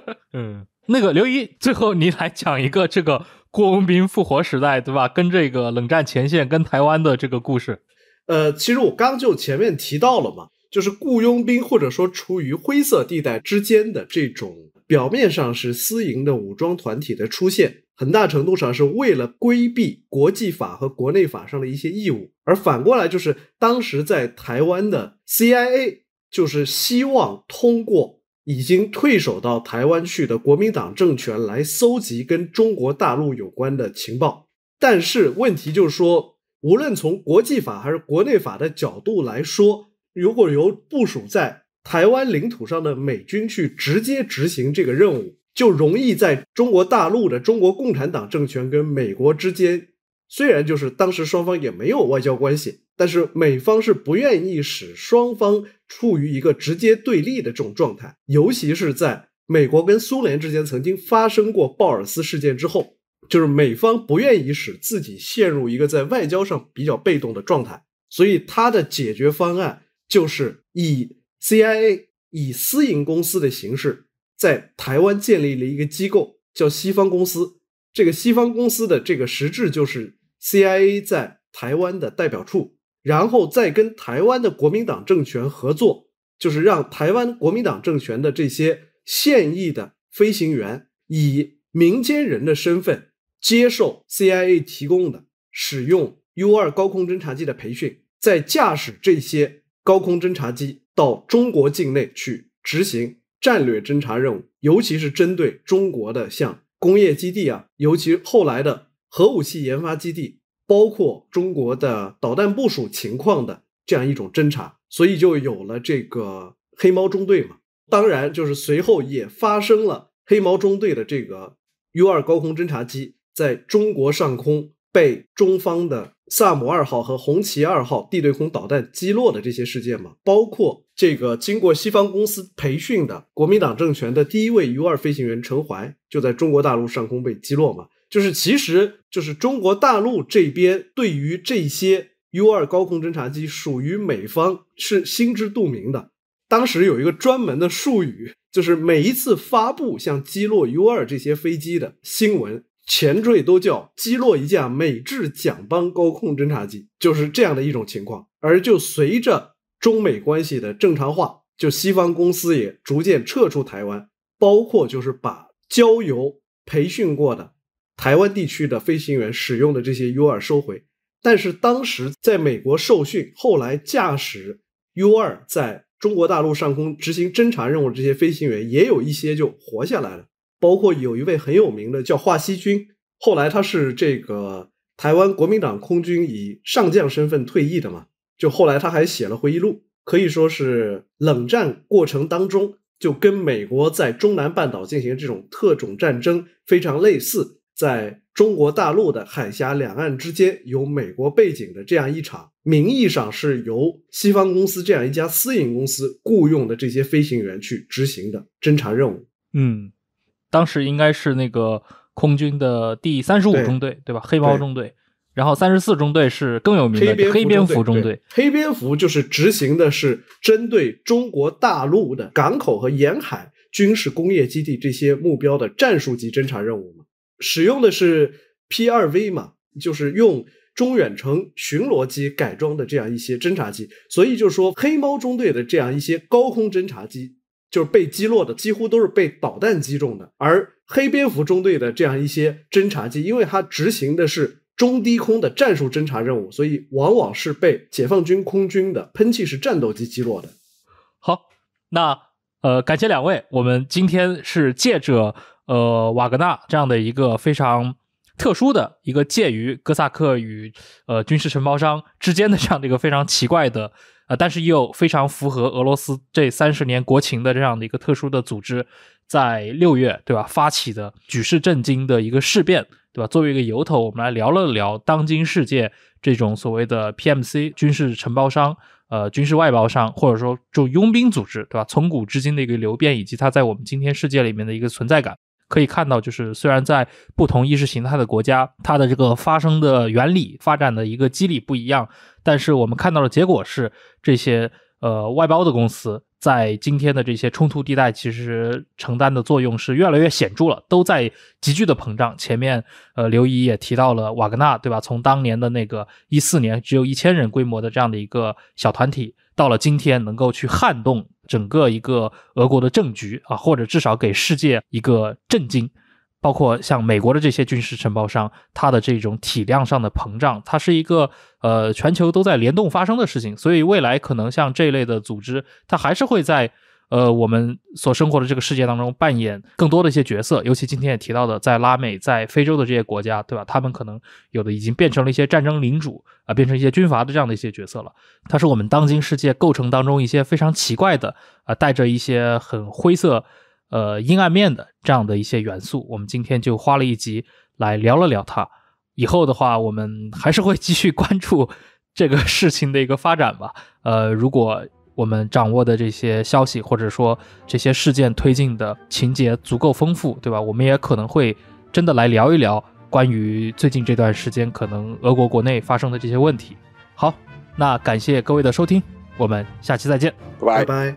嗯。那个刘一，最后你来讲一个这个郭文斌复活时代，对吧？跟这个冷战前线、跟台湾的这个故事。呃，其实我刚就前面提到了嘛，就是雇佣兵或者说处于灰色地带之间的这种表面上是私营的武装团体的出现，很大程度上是为了规避国际法和国内法上的一些义务，而反过来就是当时在台湾的 CIA 就是希望通过。已经退守到台湾去的国民党政权来搜集跟中国大陆有关的情报，但是问题就是说，无论从国际法还是国内法的角度来说，如果由部署在台湾领土上的美军去直接执行这个任务，就容易在中国大陆的中国共产党政权跟美国之间，虽然就是当时双方也没有外交关系。但是美方是不愿意使双方处于一个直接对立的这种状态，尤其是在美国跟苏联之间曾经发生过鲍尔斯事件之后，就是美方不愿意使自己陷入一个在外交上比较被动的状态，所以他的解决方案就是以 CIA 以私营公司的形式在台湾建立了一个机构，叫西方公司。这个西方公司的这个实质就是 CIA 在台湾的代表处。然后再跟台湾的国民党政权合作，就是让台湾国民党政权的这些现役的飞行员以民间人的身份，接受 CIA 提供的使用 U2 高空侦察机的培训，再驾驶这些高空侦察机到中国境内去执行战略侦察任务，尤其是针对中国的像工业基地啊，尤其后来的核武器研发基地。包括中国的导弹部署情况的这样一种侦查，所以就有了这个黑猫中队嘛。当然，就是随后也发生了黑猫中队的这个 U 二高空侦察机在中国上空被中方的萨姆二号和红旗二号地对空导弹击落的这些事件嘛。包括这个经过西方公司培训的国民党政权的第一位 U 二飞行员陈怀就在中国大陆上空被击落嘛。就是，其实就是中国大陆这边对于这些 U 二高空侦察机，属于美方是心知肚明的。当时有一个专门的术语，就是每一次发布像击落 U 二这些飞机的新闻，前缀都叫击落一架美制蒋邦高空侦察机，就是这样的一种情况。而就随着中美关系的正常化，就西方公司也逐渐撤出台湾，包括就是把交由培训过的。台湾地区的飞行员使用的这些 U 二收回，但是当时在美国受训，后来驾驶 U 二在中国大陆上空执行侦察任务，这些飞行员也有一些就活下来了，包括有一位很有名的叫华西军，后来他是这个台湾国民党空军以上将身份退役的嘛，就后来他还写了回忆录，可以说是冷战过程当中就跟美国在中南半岛进行这种特种战争非常类似。在中国大陆的海峡两岸之间，有美国背景的这样一场名义上是由西方公司这样一家私营公司雇佣的这些飞行员去执行的侦察任务。嗯，当时应该是那个空军的第三十五中队，对吧？黑豹中队，然后三十四中队是更有名的黑蝙蝠中队。黑蝙蝠就是执行的是针对中国大陆的港口和沿海军事工业基地这些目标的战术级侦察任务嘛。使用的是 P 二 V 嘛，就是用中远程巡逻机改装的这样一些侦察机，所以就是说黑猫中队的这样一些高空侦察机就是被击落的，几乎都是被导弹击中的；而黑蝙蝠中队的这样一些侦察机，因为它执行的是中低空的战术侦察任务，所以往往是被解放军空军的喷气式战斗机击落的。好，那呃，感谢两位，我们今天是借着。呃，瓦格纳这样的一个非常特殊的一个介于哥萨克与呃军事承包商之间的这样的一个非常奇怪的，呃，但是又非常符合俄罗斯这三十年国情的这样的一个特殊的组织，在六月，对吧？发起的举世震惊的一个事变，对吧？作为一个由头，我们来聊了聊当今世界这种所谓的 PMC 军事承包商，呃，军事外包商或者说就佣兵组织，对吧？从古至今的一个流变，以及它在我们今天世界里面的一个存在感。可以看到，就是虽然在不同意识形态的国家，它的这个发生的原理、发展的一个机理不一样，但是我们看到的结果是，这些呃外包的公司在今天的这些冲突地带，其实承担的作用是越来越显著了，都在急剧的膨胀。前面呃刘姨也提到了瓦格纳，对吧？从当年的那个一四年只有一千人规模的这样的一个小团体，到了今天能够去撼动。整个一个俄国的政局啊，或者至少给世界一个震惊，包括像美国的这些军事承包商，它的这种体量上的膨胀，它是一个呃全球都在联动发生的事情，所以未来可能像这一类的组织，它还是会在。呃，我们所生活的这个世界当中，扮演更多的一些角色，尤其今天也提到的，在拉美、在非洲的这些国家，对吧？他们可能有的已经变成了一些战争领主啊，变成一些军阀的这样的一些角色了。它是我们当今世界构成当中一些非常奇怪的啊，带着一些很灰色、呃阴暗面的这样的一些元素。我们今天就花了一集来聊了聊它，以后的话，我们还是会继续关注这个事情的一个发展吧。呃，如果。我们掌握的这些消息，或者说这些事件推进的情节足够丰富，对吧？我们也可能会真的来聊一聊关于最近这段时间可能俄国国内发生的这些问题。好，那感谢各位的收听，我们下期再见，拜拜。